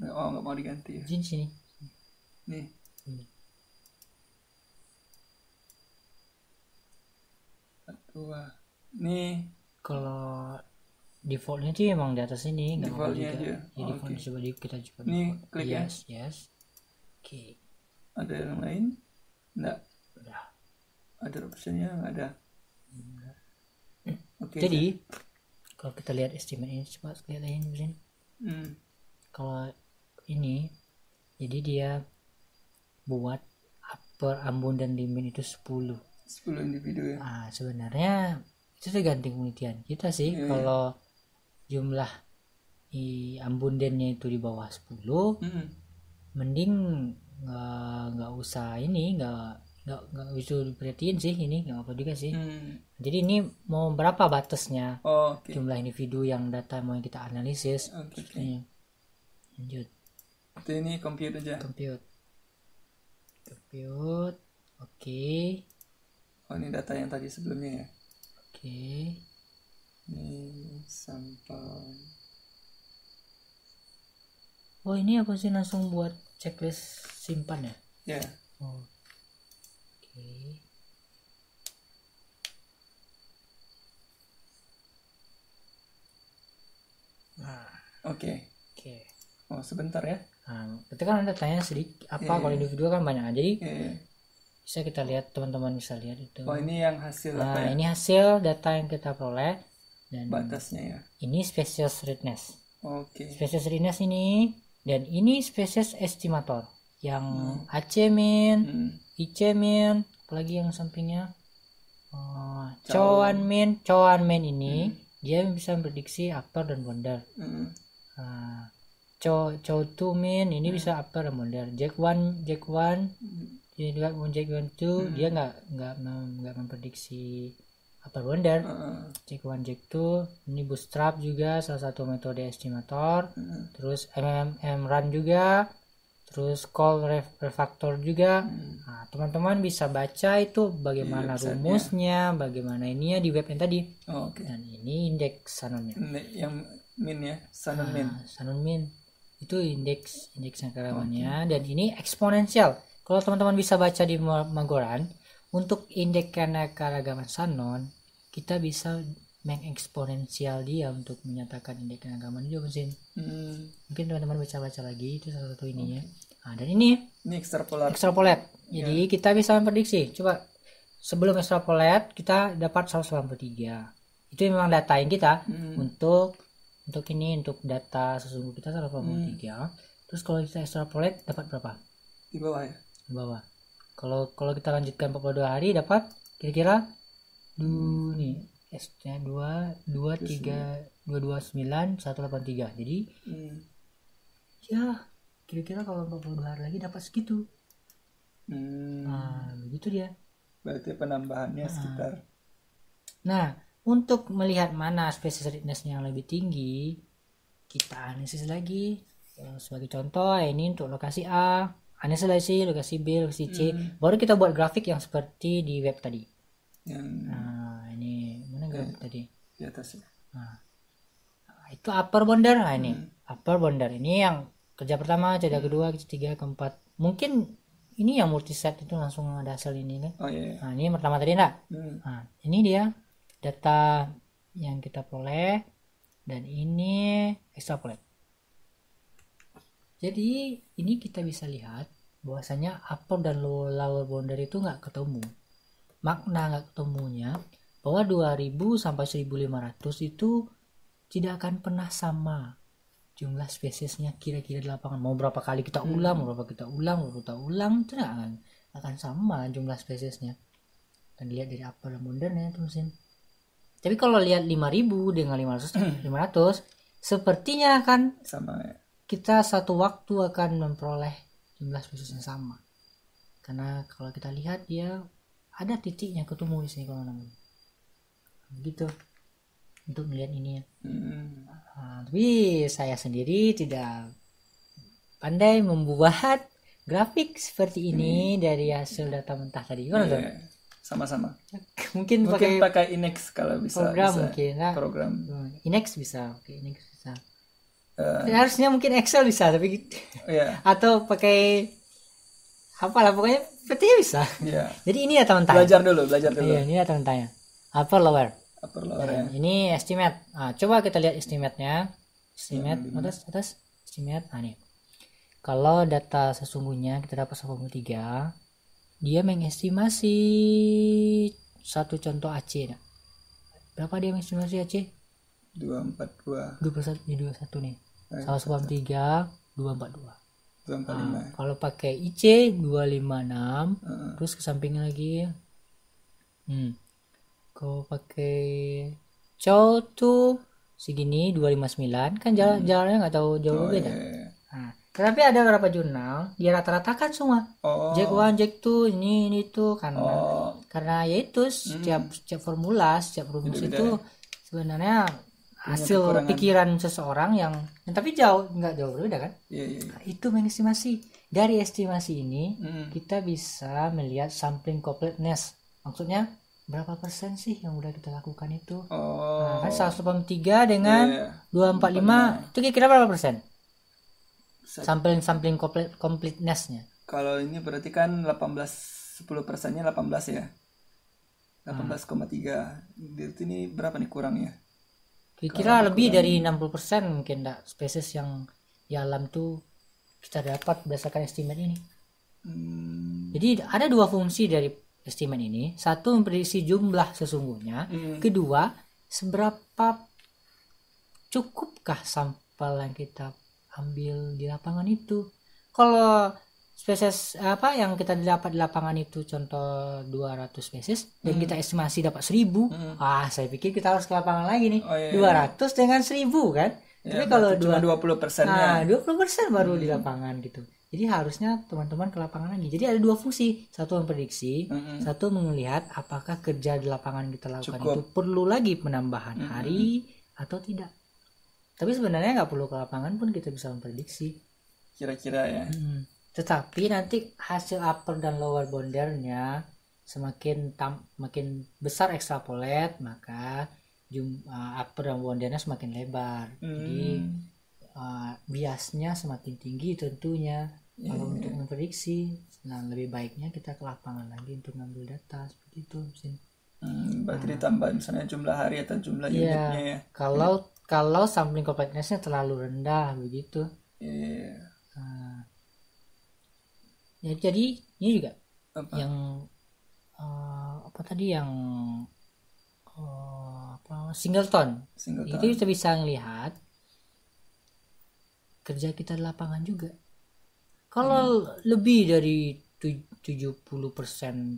ya, oh nggak mau diganti ya Sini, sini nih hmm. satu nih kalau defaultnya sih emang di atas ini nggak apa juga aja. jadi oh, default okay. coba di, kita coba nih klik yes, ya yes oke okay. ada yang lain enggak udah ada optionnya nggak ada Enggak. okay, jadi ya. kalau kita lihat estimate ini coba lihat lain mungkin hmm. kalau ini jadi dia buat upper ambon dan limit itu 10 10 individu ya ah sebenarnya itu tergantung penelitian kita sih yeah, iya. kalau yeah jumlah i ambundennya itu di bawah 10 hmm. mending nggak usah ini nggak nggak nggak usah diperhatiin sih ini nggak apa juga sih mm. jadi ini mau berapa batasnya oh, okay. jumlah individu yang data mau kita analisis okay, iya. lanjut itu ini compute aja compute compute oke okay. oh ini data yang tadi sebelumnya ya oke okay ini sampel oh ini aku sih langsung buat checklist simpan ya ya yeah. oh. oke okay. nah oke okay. oke okay. oh sebentar ya nah itu kan ada tanya sedikit apa yeah. kalau individu iya. kan banyak kan? jadi yeah iya. bisa kita lihat teman-teman bisa lihat itu. Oh ini yang hasil. Nah, ya? ini hasil data yang kita peroleh dan batasnya ya ini spesies readiness oke okay. species readiness ini dan ini spesies estimator yang hmm. AC min hmm. IC min apalagi yang sampingnya oh, Cowan min Cowan min ini hmm. dia bisa prediksi upper dan wonder hmm. uh, ah, Cho Cho min ini hmm. bisa upper dan wonder Jack One Jack One hmm. Jack One Jack One Two hmm. dia nggak nggak nggak memprediksi upper bounder, Cek one 1, two, Ini bootstrap juga salah satu metode estimator. Mm. Terus MMM run juga. Terus call ref refactor juga. Mm. teman-teman bisa baca itu bagaimana di iya, rumusnya, bagaimana ini ya di web yang tadi. Oh, okay. Dan ini indeks sanonnya. Yang min ya, sanon min. Nah, sanon min. Itu indeks indeks yang okay. dan ini eksponensial. Kalau teman-teman bisa baca di Magoran, untuk indeks keanekaragaman Shannon, kita bisa mengeksponensial dia untuk menyatakan indeks keanekaragaman juga mesin. Hmm. Mungkin teman-teman baca-baca lagi itu salah satu ininya. Okay. Nah, dan ini ya. ini extrapolate. Extrapolate. Jadi yeah. kita bisa memprediksi. Coba sebelum extrapolate kita dapat 193 Itu memang data yang kita hmm. untuk untuk ini untuk data sesungguh kita 183. Hmm. Terus kalau kita extrapolate dapat berapa? Di bawah ya. Di bawah kalau kalau kita lanjutkan dua hari dapat kira-kira du nih S nya dua dua tiga dua dua sembilan satu 8 tiga jadi hmm. ya kira-kira kalau dua hari lagi dapat segitu nah begitu dia berarti penambahannya ah. sekitar nah untuk melihat mana spesies readiness-nya yang lebih tinggi kita analisis lagi sebagai contoh ini untuk lokasi A aneh seleksi lokasi B lokasi C hmm. baru kita buat grafik yang seperti di web tadi yang nah ini mana grafik ya, tadi di atas ya nah, itu upper bounder nah ini hmm. upper bounder ini yang kerja pertama kerja hmm. kedua kerja ketiga keempat mungkin ini yang multi set itu langsung ada hasil ini kan oh, iya, iya. nah ini yang pertama tadi enggak hmm. nah ini dia data yang kita peroleh dan ini extrapolate jadi ini kita bisa lihat bahwasanya upper dan lower boundary itu nggak ketemu. Makna nggak ketemunya bahwa 2000 sampai 1500 itu tidak akan pernah sama jumlah spesiesnya kira-kira di lapangan mau berapa kali kita hmm. ulang hmm. berapa kita ulang berapa kita ulang itu akan akan sama jumlah spesiesnya kan dan lihat dari upper dan modernnya itu mesin tapi kalau lihat 5000 dengan 500 500 hmm. sepertinya akan sama ya kita satu waktu akan memperoleh jumlah spesies yang sama karena kalau kita lihat dia ya, ada titiknya ketemu di sini kalau namanya begitu untuk melihat ini ya hmm. Ah, tapi saya sendiri tidak pandai membuat grafik seperti ini hmm. dari hasil data mentah tadi gimana yeah. sama-sama mungkin, mungkin pakai pakai inex kalau bisa program bisa. mungkin nah, program hmm, inex bisa oke inex bisa uh, harusnya mungkin Excel bisa tapi gitu. yeah. atau pakai apa lah pokoknya PT bisa yeah. jadi ini ya teman teman belajar dulu belajar dulu yeah, ini ya teman tanya upper lower upper lower nah, ya. ini estimate nah, coba kita lihat estimate-nya estimate hmm. atas atas estimate nah nih kalau data sesungguhnya kita dapat tiga dia mengestimasi satu contoh AC nah, berapa dia mengestimasi AC dua empat dua dua satu nih seratus delapan tiga dua empat dua Nah, kalau pakai IC 256 uh. terus ke samping lagi hmm. kalau pakai col tuh segini 259 kan jalan hmm. jalannya nggak tahu jauh oh, beda iya, iya. Nah, tapi ada beberapa jurnal dia rata-ratakan semua oh. jack one jack two ini ini tuh karena oh. karena yaitu setiap hmm. setiap formula setiap rumus itu ya. sebenarnya hasil kekurangan. pikiran seseorang yang, yang tapi jauh nggak jauh berbeda kan yeah, yeah, yeah. itu mengestimasi dari estimasi ini mm. kita bisa melihat sampling completeness maksudnya berapa persen sih yang udah kita lakukan itu oh. nah, kan 183 dengan yeah, iya. empat 245, itu kira-kira berapa persen sampling sampling complete, completenessnya kalau ini berarti kan 18 10 persennya 18 ya 18,3 hmm. Berarti ini berapa nih kurangnya kira-kira lebih ya. dari 60% mungkin enggak spesies yang di alam tuh kita dapat berdasarkan estimate ini hmm. jadi ada dua fungsi dari estimate ini satu memprediksi jumlah sesungguhnya hmm. kedua seberapa cukupkah sampel yang kita ambil di lapangan itu kalau spesies apa yang kita dapat di lapangan itu contoh 200 spesies dan hmm. kita estimasi dapat 1000 hmm. ah saya pikir kita harus ke lapangan lagi nih oh, iya, 200 iya. dengan 1000 kan ya, tapi kalau ah, dua, puluh persen nah, 20 persen baru hmm. di lapangan gitu jadi harusnya teman-teman ke lapangan lagi jadi ada dua fungsi satu memprediksi hmm. satu melihat apakah kerja di lapangan kita lakukan Cukup. itu perlu lagi penambahan hmm. hari atau tidak tapi sebenarnya nggak perlu ke lapangan pun kita bisa memprediksi kira-kira ya hmm tetapi nanti hasil upper dan lower bondernya semakin tam, makin besar extrapolate maka jum, uh, upper dan bondernya semakin lebar hmm. jadi uh, biasnya semakin tinggi tentunya yeah. kalau iya. untuk memprediksi nah lebih baiknya kita ke lapangan lagi untuk ngambil data seperti itu sih hmm, berarti nah. ditambah misalnya jumlah hari atau jumlah yeah, unitnya ya kalau hmm. kalau sampling completenessnya terlalu rendah begitu yeah. nah, jadi ya, jadi ini juga apa? yang uh, apa tadi yang uh, apa singleton. singleton itu kita bisa melihat kerja kita di lapangan juga kalau hmm. lebih dari 70%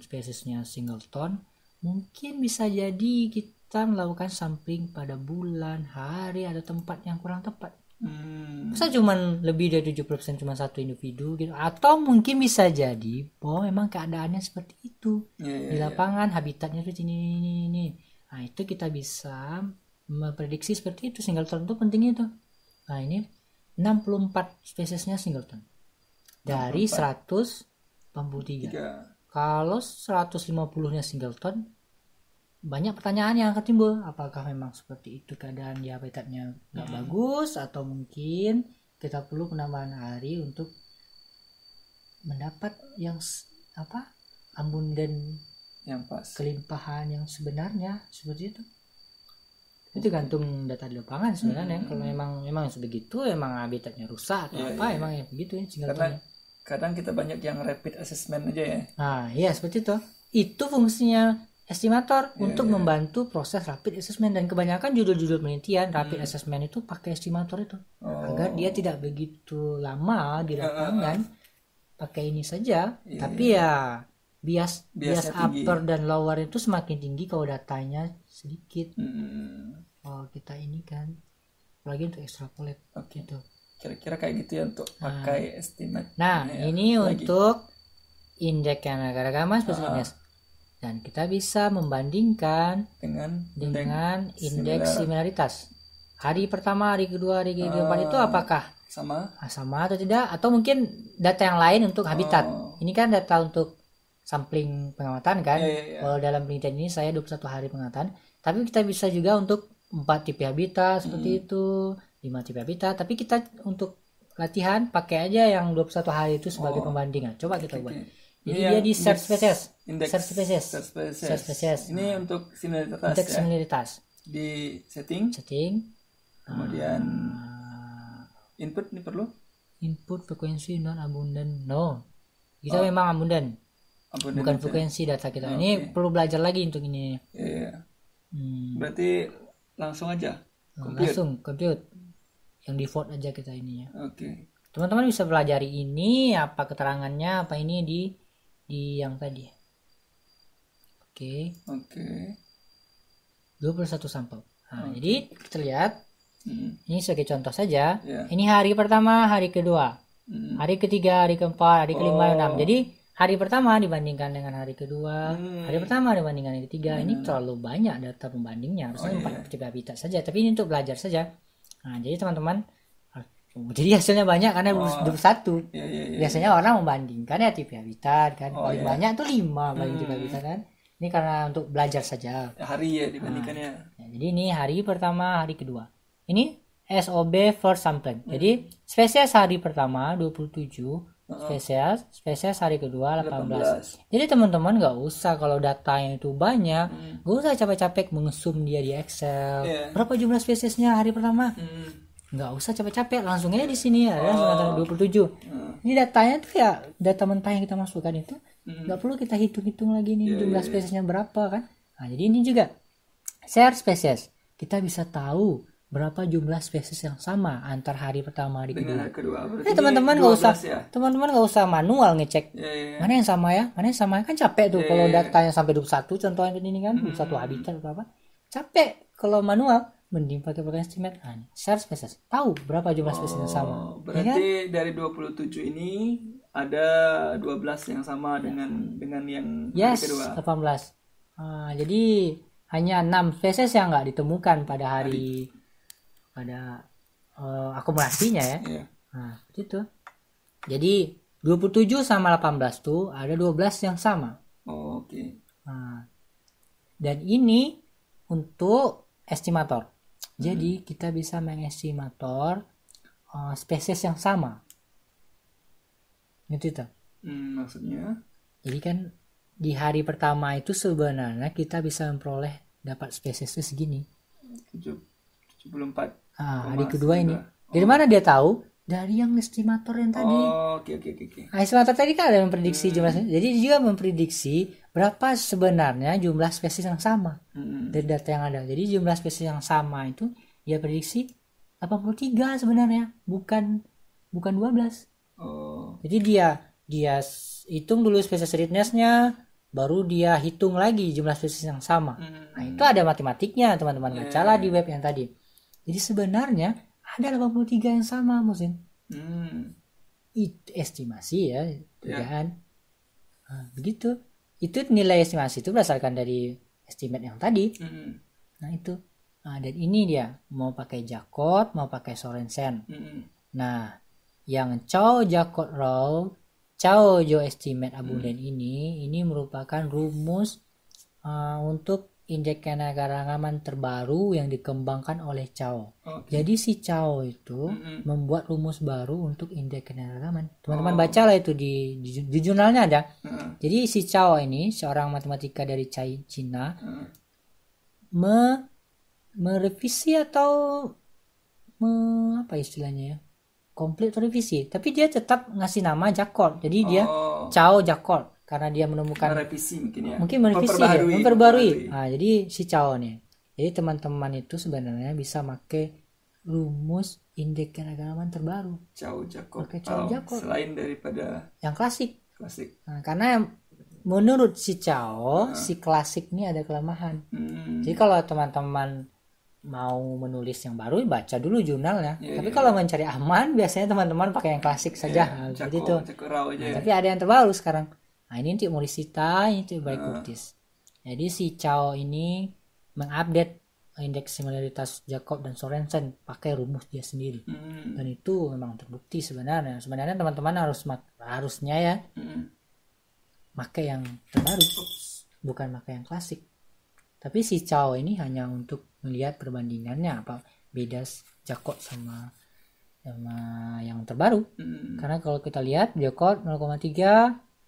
spesiesnya singleton mungkin bisa jadi kita melakukan sampling pada bulan, hari atau tempat yang kurang tepat. Hmm. Masa cuman lebih dari 70% cuma satu individu gitu atau mungkin bisa jadi bahwa memang keadaannya seperti itu. Yeah, iya, Di iya. lapangan yeah. habitatnya itu ini ini ini. Nah, itu kita bisa memprediksi seperti itu singleton itu pentingnya itu. Nah, ini 64 spesiesnya singleton. Dari 100 tiga Kalau 150-nya singleton, banyak pertanyaan yang akan timbul apakah memang seperti itu keadaan ya habitatnya nggak hmm. bagus atau mungkin kita perlu penambahan hari untuk mendapat yang apa dan yang pas kelimpahan yang sebenarnya seperti itu itu gantung data di lapangan sebenarnya hmm. kalau memang memang sebegitu emang habitatnya rusak atau ya, apa ya. emang ya begitu ya karena kadang kita banyak yang rapid assessment aja ya nah iya seperti itu itu fungsinya estimator yeah, untuk yeah. membantu proses rapid assessment dan kebanyakan judul-judul penelitian rapid hmm. assessment itu pakai estimator itu oh. agar dia tidak begitu lama di ah, ah, lapangan uh, uh, uh. pakai ini saja yeah, tapi iya. ya bias bias upper dan lower itu semakin tinggi kalau datanya sedikit hmm. kalau kita ini kan lagi untuk extrapolate okay. gitu kira-kira kayak gitu ya untuk nah. pakai estimate nah ini ya. lagi. untuk indeks yang agak-agak mas uh dan kita bisa membandingkan dengan dengan indeks similaritas. Hari pertama, hari kedua, hari keempat uh, itu apakah sama? Ah, sama atau tidak? Atau mungkin data yang lain untuk habitat. Oh. Ini kan data untuk sampling pengamatan kan. Yeah, yeah, yeah. Kalau dalam penelitian ini saya 21 hari pengamatan, tapi kita bisa juga untuk empat tipe habitat seperti hmm. itu, lima tipe habitat, tapi kita untuk latihan pakai aja yang 21 hari itu sebagai oh. pembandingan. Coba kita okay, buat. Jadi yeah, dia di search yes indeks search species. Search species. Search species. Ini hmm. untuk similaritas. Indeks ya. Di setting. Setting. Kemudian hmm. input ini perlu? Input frekuensi non abundant. No. Kita oh. memang abundant. abundant Bukan frekuensi data kita. Okay. ini perlu belajar lagi untuk ini. Iya. Yeah. Hmm. Berarti langsung aja. compute. Langsung compute. Yang default aja kita ini ya. Oke. Okay. Teman-teman bisa pelajari ini apa keterangannya apa ini di di yang tadi. Oke. Okay. Oke. Okay. 21 sampel. Nah, okay. jadi kita lihat. Hmm. Ini sebagai contoh saja. Yeah. Ini hari pertama, hari kedua. Hmm. Hari ketiga, hari keempat, hari kelima, oh. enam. Jadi hari pertama dibandingkan dengan hari kedua, hmm. hari pertama dibandingkan hari ketiga. Hmm. Ini terlalu banyak data pembandingnya. Harusnya oh, iya. empat yeah. pita habitat saja. Tapi ini untuk belajar saja. Nah, jadi teman-teman ah, jadi hasilnya banyak karena oh. 21. Iya, yeah, yeah, yeah, Biasanya iya. orang membandingkan ya tipe habitat kan. Oh, paling banyak tuh lima paling hmm. tipe habitat kan. Ini karena untuk belajar saja. Hari ya dibandingkannya. Nah, jadi ini hari pertama, hari kedua. Ini SOB first sampling. Hmm. Jadi spesies hari pertama 27, uh-uh. spesies spesies hari kedua 18. 18. Jadi teman-teman nggak usah kalau data yang itu banyak, hmm. gak usah capek-capek mengesum dia di Excel. Yeah. Berapa jumlah spesiesnya hari pertama? Hmm. Nggak usah capek-capek, langsung aja di sini ya, ya oh. langsung 27. Hmm. Ini datanya tuh ya data mentah yang kita masukkan itu Hmm. nggak mm perlu kita hitung-hitung lagi nih yeah, jumlah yeah, iya. spesiesnya yeah. berapa kan nah jadi ini juga share spesies kita bisa tahu berapa jumlah spesies yang sama antar hari pertama hari Dengan kedua. kedua eh teman-teman nggak usah ya? teman-teman nggak usah manual ngecek yeah, yeah. Iya. mana yang sama ya mana yang sama kan capek tuh yeah, kalau iya, datanya sampai 21 contohnya ini kan mm-hmm. habitat atau apa capek kalau manual mending pakai pakai estimate nah, share spesies tahu berapa jumlah spesies yang sama oh, kan? berarti ya kan? dari 27 ini ada 12 yang sama ya. dengan dengan yang yes, kedua. Yes, 18. Uh, jadi hanya 6 spesies yang nggak ditemukan pada hari, hari. pada uh, akumulasinya ya. Yeah. Nah, itu. Jadi 27 sama 18 tuh ada 12 yang sama. Oh, oke. Okay. Nah, dan ini untuk estimator. Jadi hmm. kita bisa mengestimator uh, spesies yang sama ngerti tak hmm, maksudnya jadi kan di hari pertama itu sebenarnya kita bisa memperoleh dapat spesies itu segini 74 ah, hari kedua ini oh. dari mana dia tahu dari yang estimator yang tadi oh, oke okay, oke okay, oke okay. nah, estimator tadi kan ada memprediksi hmm. jumlah jadi dia juga memprediksi berapa sebenarnya jumlah spesies yang sama hmm. dari data yang ada jadi jumlah spesies yang sama itu dia prediksi 83 sebenarnya bukan bukan 12 Oh. Jadi dia dia hitung dulu spesies richnessnya, baru dia hitung lagi jumlah spesies yang sama. Hmm. Nah itu ada matematiknya teman-teman bacalah -teman. di web yang tadi. Jadi sebenarnya ada 83 yang sama Musin. Hmm. Itu estimasi ya, dugaan. Yeah. Kan. Nah, begitu. Itu nilai estimasi itu berdasarkan dari estimate yang tadi. Hmm. Nah itu. Nah, dan ini dia mau pakai Jakot, mau pakai Sorensen. -hmm. Nah, yang Cao Jacob Rao Cao Jo Estimate Abundant hmm. ini ini merupakan rumus uh, untuk injekan karangaman terbaru yang dikembangkan oleh Cao. Okay. Jadi si Cao itu mm -hmm. membuat rumus baru untuk injekan karangaman. Teman-teman oh. bacalah itu di, di, di jurnalnya ada. Uh. Jadi si Cao ini seorang matematika dari China uh. Hmm. me merevisi atau me, apa istilahnya ya? komplit revisi tapi dia tetap ngasih nama Jakol jadi dia oh. Cao jakol karena dia menemukan Revisi mungkin ya mungkin merevisi ya, memperbarui. memperbarui. Nah, jadi si Cao nih jadi teman-teman itu sebenarnya bisa make rumus indeks keragaman terbaru Cao Jakol pakai Cao oh, Jakol selain daripada yang klasik klasik nah, karena menurut si Cao ah. si klasik ini ada kelemahan hmm. jadi kalau teman-teman mau menulis yang baru ya baca dulu jurnalnya. Yeah, tapi yeah. kalau iya. mencari aman biasanya teman-teman pakai yang klasik saja. Yeah, Jadi itu. Nah, ya. tapi ada yang terbaru sekarang. Nah, ini untuk Morisita, ini untuk Baik uh. Jadi si Chao ini mengupdate indeks similaritas Jacob dan Sorensen pakai rumus dia sendiri. Mm. Dan itu memang terbukti sebenarnya. Sebenarnya teman-teman harus harusnya ya mm. pakai yang terbaru, bukan pakai yang klasik tapi si Cao ini hanya untuk melihat perbandingannya apa beda Jakot sama sama yang terbaru. Hmm. Karena kalau kita lihat Jakot 0,3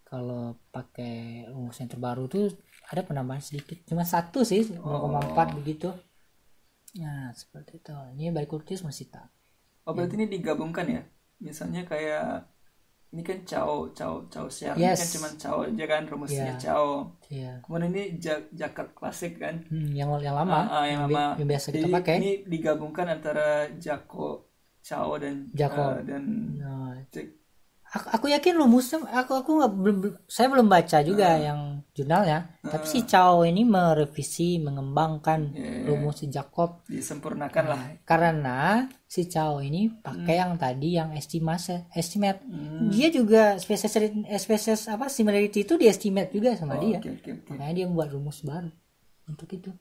kalau pakai rumus yang terbaru tuh ada penambahan sedikit cuma satu sih 0,4 oh. begitu nah seperti itu ini balik kurtis masih tak Oh berarti ya. ini digabungkan ya? Misalnya kayak ini kan cao cao cao siang yes. ini kan cuma cao aja kan rumusnya yeah. cao yeah. kemudian ini jak Jakarta klasik kan hmm, yang yang lama uh, uh, yang, yang lama yang biasa kita pakai ini digabungkan antara Jako cao dan Jako uh, dan no. Nah aku, aku yakin rumusnya aku aku nggak belum saya belum baca juga hmm. yang jurnalnya hmm. tapi si hmm. Cao ini merevisi mengembangkan yeah. Iya. rumus si Jacob disempurnakan lah nah, karena si Cao ini pakai hmm. yang tadi yang estimasi estimate hmm. dia juga spesies spesies apa similarity itu di estimate juga sama oh, dia okay, okay, okay. makanya dia membuat rumus baru untuk itu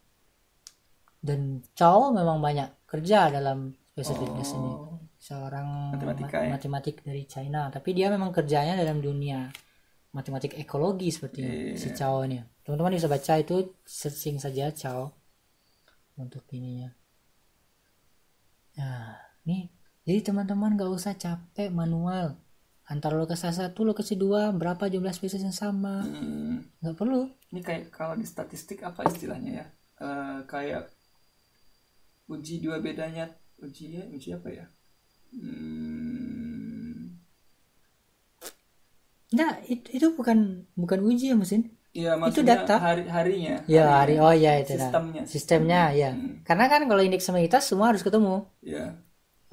dan Cao memang banyak kerja dalam spesies oh. ini seorang matematika, mat ya? matematik dari China tapi dia memang kerjanya dalam dunia matematik ekologi seperti yeah. si Chao ini teman-teman bisa baca itu searching saja Chao untuk ininya nah ini jadi teman-teman gak usah capek manual antara lokasi satu lokasi dua berapa jumlah spesies yang sama hmm. nggak hmm. perlu ini kayak kalau di statistik apa istilahnya ya uh, kayak uji dua bedanya uji ya? uji apa ya Hmm. Nah, itu, itu bukan bukan uji ya mesin. Iya, itu data hari harinya. Ya, hari, hari oh ya itu sistemnya. Sistemnya Sistemnya ya. Hmm. Iya. Karena kan kalau indeks semanitas semua harus ketemu. Iya.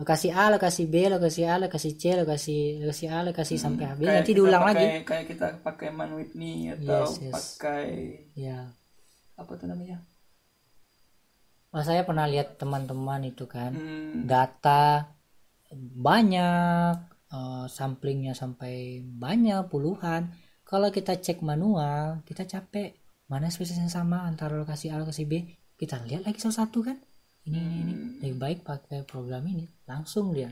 Lokasi A, lokasi B, lokasi A, lokasi C, lokasi lokasi A, lokasi hmm. sampai habis. Nanti diulang pakai, lagi. Kayak kita pakai Man Whitney atau yes, yes. pakai ya. Apa tuh namanya? Mas saya pernah lihat teman-teman itu kan hmm. data banyak eh, samplingnya sampai banyak puluhan kalau kita cek manual kita capek mana spesies yang sama antara lokasi A lokasi B kita lihat lagi salah satu kan ini ini ini hmm. lebih baik pakai program ini langsung dia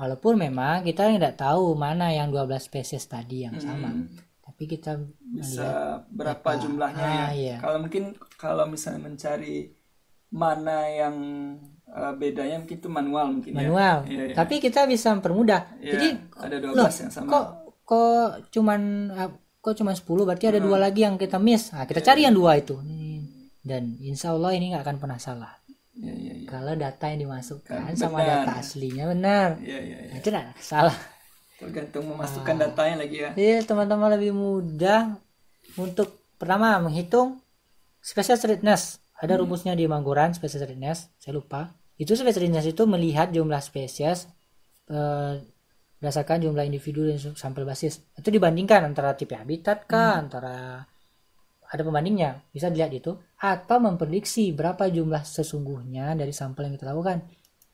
walaupun memang kita tidak tahu mana yang 12 spesies tadi yang hmm. sama tapi kita bisa berapa, data. jumlahnya ya? ah, ya iya. kalau mungkin kalau misalnya mencari mana yang beda eh, bedanya mungkin itu manual mungkin ya. manual ya. Ya, ya. tapi kita bisa mempermudah ya, jadi ada 12 loh, yang sama kok kok cuman eh, kok cuma 10 berarti ada hmm. dua lagi yang kita miss nah, kita ya, cari ya. yang dua itu dan insya Allah ini nggak akan pernah salah ya, ya, ya. kalau data yang dimasukkan kan, sama data aslinya benar ya, ya, ya. itu salah tergantung ah. memasukkan nah, datanya lagi ya iya teman-teman lebih mudah untuk pertama menghitung special streetness ada hmm. rumusnya di Mangguran spesies Rines, saya lupa. Itu spesies Rines itu melihat jumlah spesies eh, berdasarkan jumlah individu dan sampel basis. Itu dibandingkan antara tipe habitat kan? hmm. antara ada pembandingnya, bisa dilihat itu atau memprediksi berapa jumlah sesungguhnya dari sampel yang kita lakukan.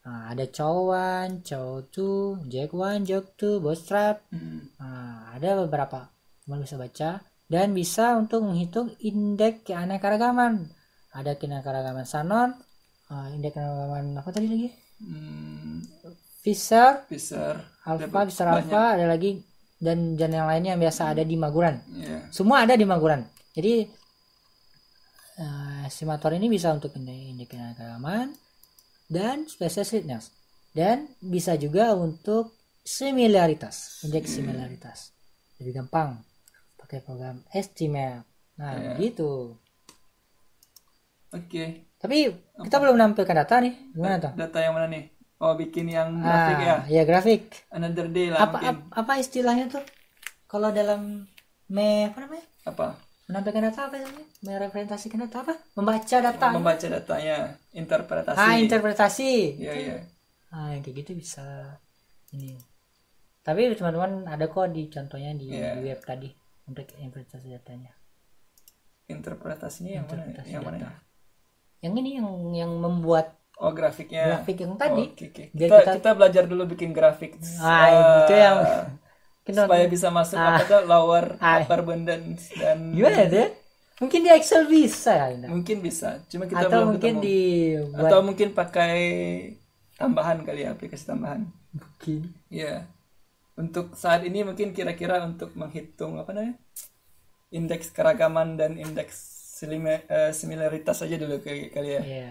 Nah, ada cowan, cow two, jack one, jack two, bootstrap. Hmm. Nah, ada beberapa. Cuma bisa baca dan bisa untuk menghitung indeks keanekaragaman ada keragaman sanon uh, eh, keragaman apa tadi lagi hmm. Fisher, Fisher, Alpha, Fisher Alpha, ada lagi dan dan yang lainnya yang biasa hmm. ada di Maguran. Yeah. Semua ada di Maguran. Jadi uh, eh, simulator ini bisa untuk kinerja keagamaan dan spesies fitness dan bisa juga untuk similaritas, injek iya. similaritas. Lebih gampang pakai program estimate. Nah, yeah. Iya. gitu. Oke. Okay. Tapi Apa? kita belum menampilkan data nih. Gimana tuh? Data yang mana nih? Oh, bikin yang ah, grafik ah, ya? Iya, grafik. Another day lah apa, mungkin. Apa, istilahnya tuh? Kalau dalam me apa namanya? Apa? Menampilkan data apa namanya? Merepresentasikan data apa? Membaca data. Membaca datanya, interpretasi. Ah, interpretasi. Iya, iya. Ah, kayak gitu bisa ini. Tapi teman-teman ada kok di contohnya di, yeah. web tadi untuk interpretasi datanya. Interpretasinya yang interpretasi mana? Yang mana? yang ini yang yang membuat Oh grafiknya. Grafik yang tadi. Okay, okay. Kita, kita kita belajar dulu bikin grafik. nah, uh, itu eh, yang supaya bisa masuk ah, apa tuh lower, ah, upper abundance dan. Gimana ya, deh? Mungkin di Excel bisa ya. Mungkin bisa. Cuma kita atau belum mungkin di buat... atau mungkin pakai tambahan kali ya aplikasi tambahan. Mungkin. Ya. Yeah. Untuk saat ini mungkin kira-kira untuk menghitung apa namanya? Indeks keragaman dan indeks Selima, uh, eh, similaritas aja dulu ke kali ya. Iya.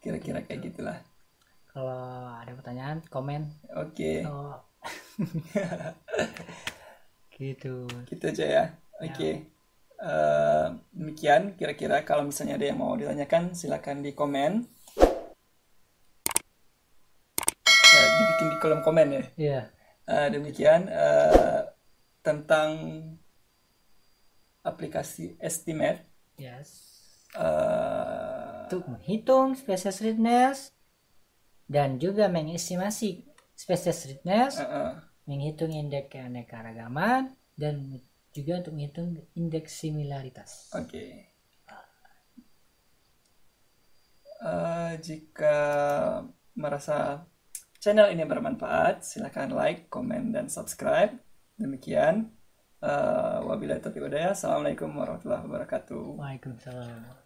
Kira-kira gitu. kayak gitulah. Kalau ada pertanyaan, komen. Oke. Okay. Oh. gitu. Gitu aja ya. Oke. Okay. Ya. Uh, demikian kira-kira kalau misalnya ada yang mau ditanyakan silahkan di komen Uh, dibikin di kolom komen ya yeah. Iya. uh, demikian uh, tentang aplikasi estimate Yes. Uh, untuk menghitung spesies redness dan juga mengestimasi spesies redness, uh eh, -uh. Eh. menghitung indeks keanekaragaman dan juga untuk menghitung indeks similaritas. Oke. Okay. Uh, jika merasa channel ini bermanfaat, silahkan like, komen, dan subscribe. Demikian. Uh, wabillahi taufiq Assalamualaikum warahmatullahi wabarakatuh. Waalaikumsalam.